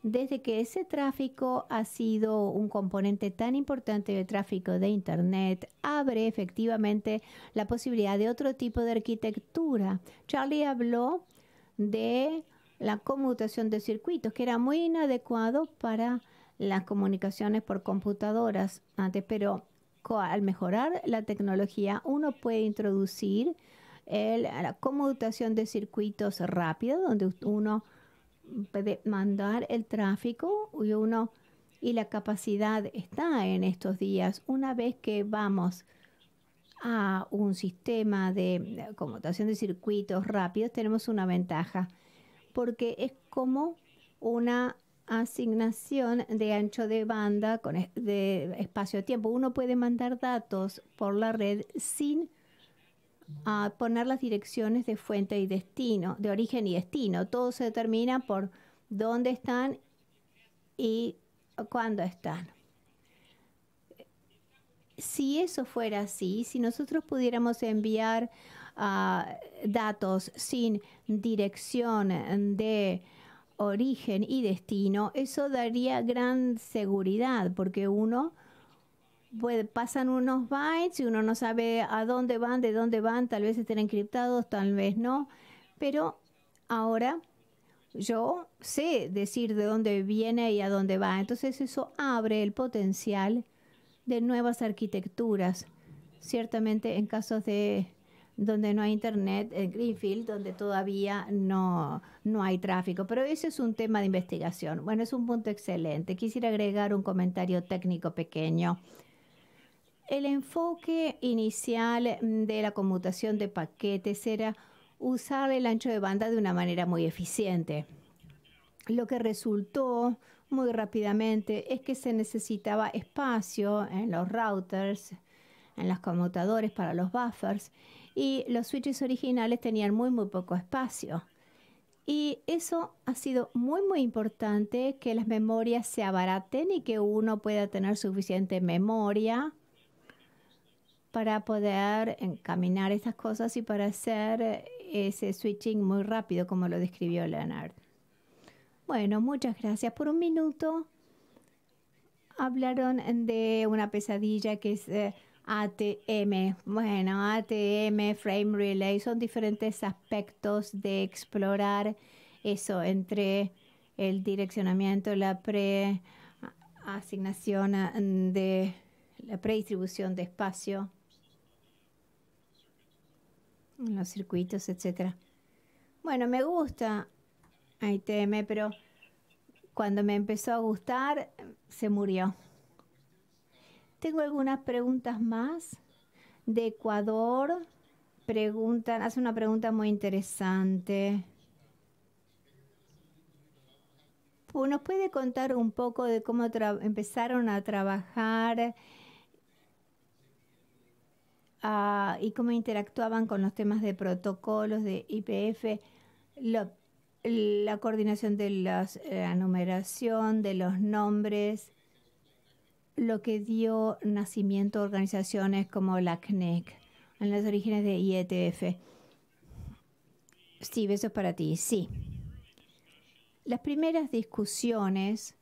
desde que ese tráfico ha sido un componente tan importante del tráfico de Internet, abre efectivamente la posibilidad de otro tipo de arquitectura. Charlie habló de la conmutación de circuitos, que era muy inadecuado para las comunicaciones por computadoras antes, pero al mejorar la tecnología uno puede introducir la conmutación de circuitos rápida, donde uno puede mandar el tráfico y uno y la capacidad está en estos días. Una vez que vamos a un sistema de conmutación de circuitos rápidos, tenemos una ventaja porque es como una asignación de ancho de banda con de espacio-tiempo. Uno puede mandar datos por la red sin a poner las direcciones de fuente y destino, de origen y destino. Todo se determina por dónde están y cuándo están. Si eso fuera así, si nosotros pudiéramos enviar ah, datos sin dirección de origen y destino, eso daría gran seguridad porque uno pues, pasan unos bytes y uno no sabe a dónde van, de dónde van, tal vez estén encriptados, tal vez no, pero ahora yo sé decir de dónde viene y a dónde va. Entonces eso abre el potencial de nuevas arquitecturas. Ciertamente en casos de donde no hay internet, en Greenfield, donde todavía no, no hay tráfico. Pero ese es un tema de investigación. Bueno, es un punto excelente. Quisiera agregar un comentario técnico pequeño el enfoque inicial mm, de la conmutación de paquetes era usar el ancho de banda de una manera muy eficiente. Lo que resultó muy rápidamente es que se necesitaba espacio en los routers, en los conmutadores para los buffers y los switches originales tenían muy muy poco espacio. Y eso ha sido muy muy importante que las memorias se abaraten y que uno pueda tener suficiente memoria para poder encaminar estas cosas y para hacer ese switching muy rápido, como lo describió Leonard. Bueno, muchas gracias por un minuto. Hablaron de una pesadilla que es eh, ATM. Bueno, ATM, Frame Relay, son diferentes aspectos de explorar eso entre el direccionamiento, la preasignación eh, de la predistribución de espacio los circuitos, etcétera. Bueno, me gusta ITM, pero cuando me empezó a gustar, se murió. Tengo algunas preguntas más. De Ecuador, preguntan, hace una pregunta muy interesante. ¿Nos puede contar un poco de cómo empezaron a trabajar Ah, y cómo interactuaban con los temas de protocolos de IPF, la, coordinación de eh, la numeración, de los nombres, lo que dio nacimiento a organizaciones como la CNEC e en los orígenes de IETF. Steve, eso es para ti, sí. Las primeras discusiones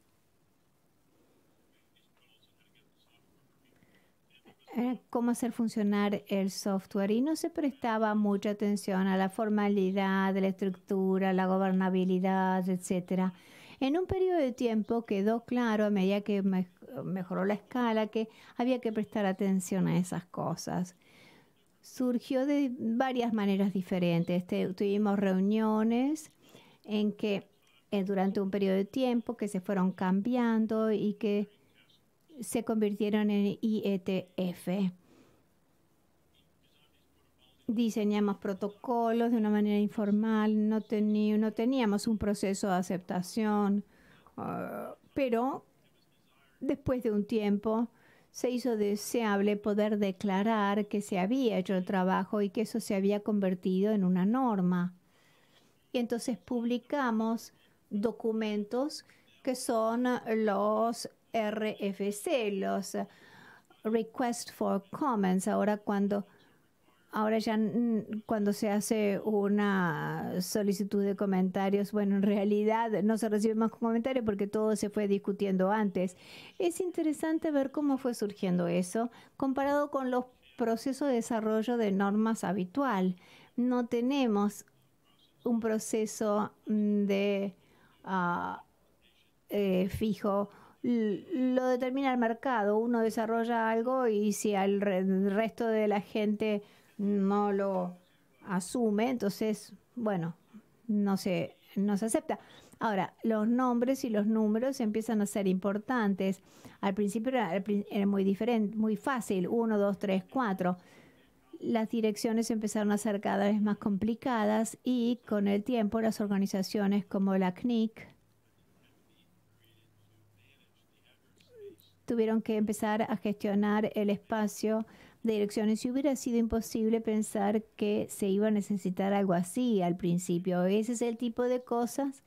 Eh, cómo hacer funcionar el software y no se prestaba mucha atención a la formalidad, la estructura, la gobernabilidad, etcétera. En un periodo de tiempo quedó claro a medida que mejoró la escala que había que prestar atención a esas cosas. Surgió de varias maneras diferentes. tuvimos reuniones en que eh, durante un periodo de tiempo que se fueron cambiando y que se convirtieron en IETF. Diseñamos protocolos de una manera informal, no, no teníamos un proceso de aceptación, ah, pero después de un tiempo se hizo deseable poder declarar que se había hecho el trabajo y que eso se había convertido en una norma. Y entonces publicamos documentos que son los RFC, los Request for Comments. Ahora cuando ahora ya cuando se hace una solicitud de comentarios, bueno, en realidad no se recibe más comentarios porque todo se fue discutiendo antes. Es interesante ver cómo fue surgiendo eso comparado con los procesos de desarrollo de normas habitual. No tenemos un proceso mm, de ah, eh, fijo lo determina el mercado. Uno desarrolla algo y si al resto de la gente no lo asume, entonces, bueno, no se, no se acepta. Ahora, los nombres y los números empiezan a ser importantes. Al principio era, muy diferente, muy fácil, 1, 2, 3, 4. Las direcciones empezaron a ser cada vez más complicadas y con el tiempo las organizaciones como la CNIC, tuvieron que empezar a gestionar el espacio de direcciones y hubiera sido imposible pensar que se iba a necesitar algo así al principio. Ese es el tipo de cosas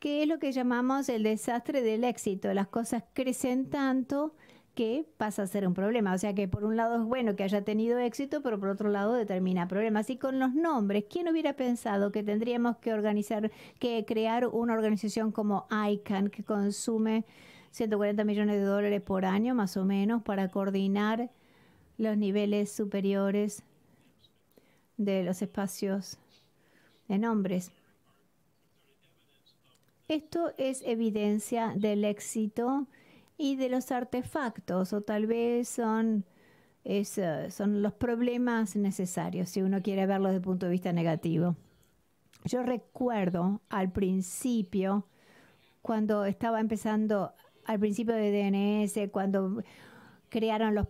que es lo que llamamos el desastre del éxito. Las cosas crecen tanto que pasa a ser un problema. O sea que por un lado es bueno que haya tenido éxito, pero por otro lado determina problemas. Y con los nombres, ¿quién hubiera pensado que tendríamos que organizar, que crear una organización como ICANN que consume 140 millones de dólares por año más o menos para coordinar los niveles superiores de los espacios de hombres. Esto es evidencia del éxito y de los artefactos, o tal vez son, es, eh, son los problemas necesarios, si uno quiere verlos desde el punto de vista negativo. Yo recuerdo al principio, cuando estaba empezando al principio de DNS, cuando crearon los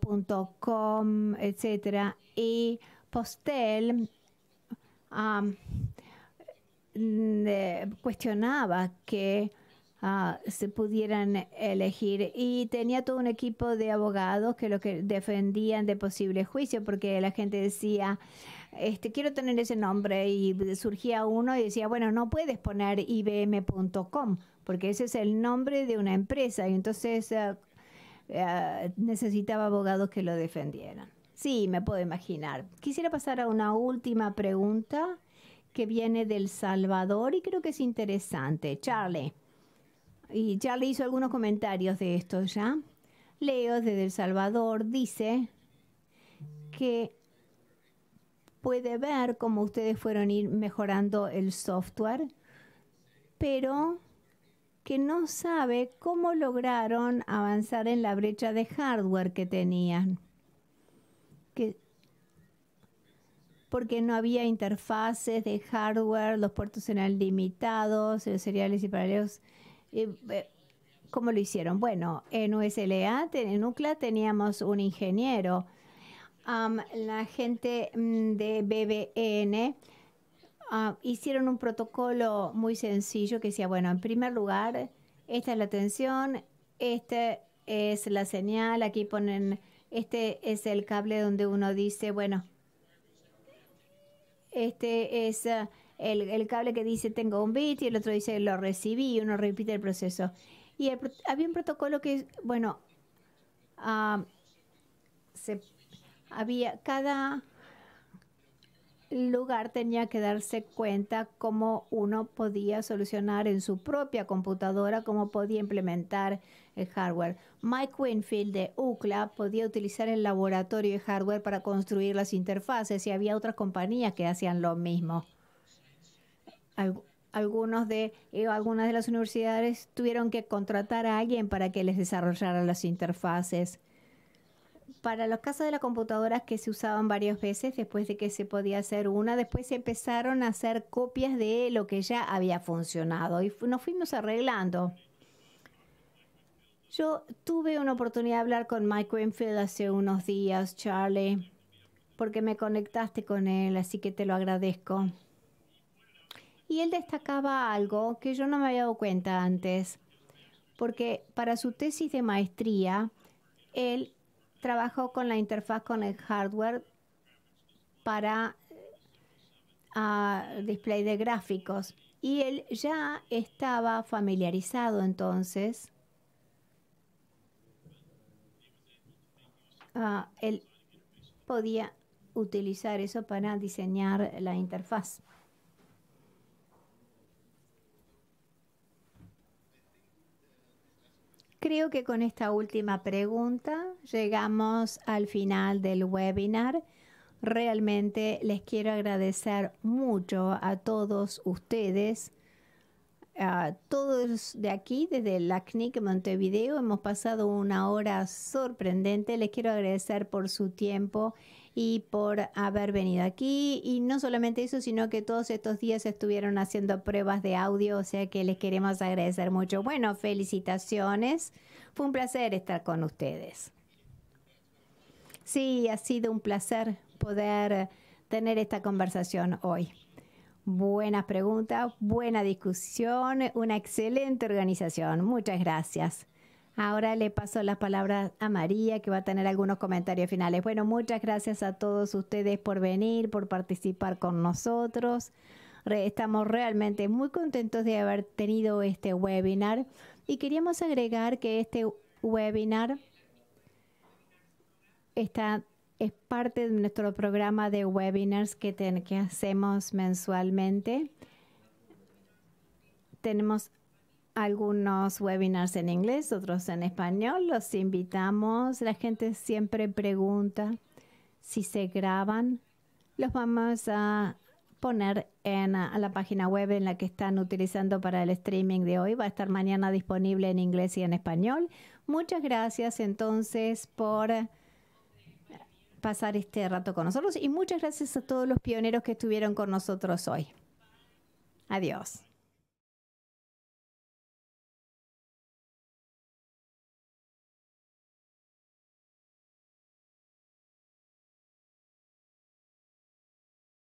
.com, etcétera, y Postel mm, eh, cuestionaba que ah, se pudieran elegir y tenía todo un equipo de abogados que lo que defendían de posible juicio porque la gente decía este quiero tener ese nombre y surgía uno y decía bueno no puedes poner ibm.com porque ese es el nombre de una empresa y entonces eh, eh, necesitaba abogados que lo defendieran. Sí, me puedo imaginar. Quisiera pasar a una última pregunta que viene del Salvador y creo que es interesante. Charlie. Y Charlie hizo algunos comentarios de esto ya. Leo desde El Salvador dice que puede ver cómo ustedes fueron ir mejorando el software, pero que no sabe cómo lograron avanzar en la brecha de hardware que tenían. porque no había interfaces de hardware, los puertos eran limitados, los seriales y paralelos. Eh, eh, ¿Cómo lo hicieron? Bueno, en USLA, en UCLA, teníamos un ingeniero. la gente mm, de BBN Ah, hicieron un protocolo muy sencillo que decía, bueno, en primer lugar, esta es la tensión, esta es la señal, aquí ponen, este es el cable donde uno dice, bueno, este es eh, el, cable que dice tengo un bit y el otro dice lo recibí y uno repite el proceso. Y había un protocolo que, bueno, ah, había cada lugar tenía que darse cuenta cómo uno podía solucionar en su propia computadora, cómo podía implementar el hardware. Mike Winfield de UCLA podía utilizar el laboratorio de hardware para construir las interfaces y había otras compañías que hacían lo mismo. Algunos de, eh, algunas de las universidades tuvieron que contratar a alguien para que les desarrollara las interfaces para los casos de las computadoras que se usaban varias veces, después de que se podía hacer una, después se empezaron a hacer copias de lo que ya había funcionado y nos fuimos arreglando. Yo tuve una oportunidad de hablar con Mike Winfield hace unos días, Charlie, porque me conectaste con él, así que te lo agradezco. Y él destacaba algo que yo no me había dado cuenta antes, porque para su tesis de maestría, él trabajó con la interfaz con el hardware para eh, ah, display de gráficos y él ya estaba familiarizado entonces. Ah, él podía utilizar eso para diseñar la interfaz. creo que con esta última pregunta llegamos al final del webinar. Realmente les quiero agradecer mucho a todos ustedes a todos de aquí, desde la CNIC Montevideo. Hemos pasado una hora sorprendente. Les quiero agradecer por su tiempo y por haber venido aquí. Y no solamente eso, sino que todos estos días estuvieron haciendo pruebas de audio, o sea que les queremos agradecer mucho. Bueno, felicitaciones. Fue un placer estar con ustedes. Sí, ha sido un placer poder tener esta conversación hoy. Buenas preguntas, buena discusión, una excelente organización. Muchas gracias. Ahora le paso las palabras a María, que va a tener algunos comentarios finales. Bueno, muchas gracias a todos ustedes por venir, por participar con nosotros. estamos realmente muy contentos de haber tenido este webinar y queríamos agregar que este webinar está, es parte de nuestro programa de webinars que, que hacemos mensualmente. Tenemos algunos webinars en inglés, otros en español. Los invitamos. La gente siempre pregunta si se graban. Los vamos a poner en la página web en la que están utilizando para el streaming de hoy. Va a estar mañana disponible en inglés y en español. Muchas gracias entonces por pasar este rato con nosotros y muchas gracias a todos los pioneros que estuvieron con nosotros hoy. Adiós.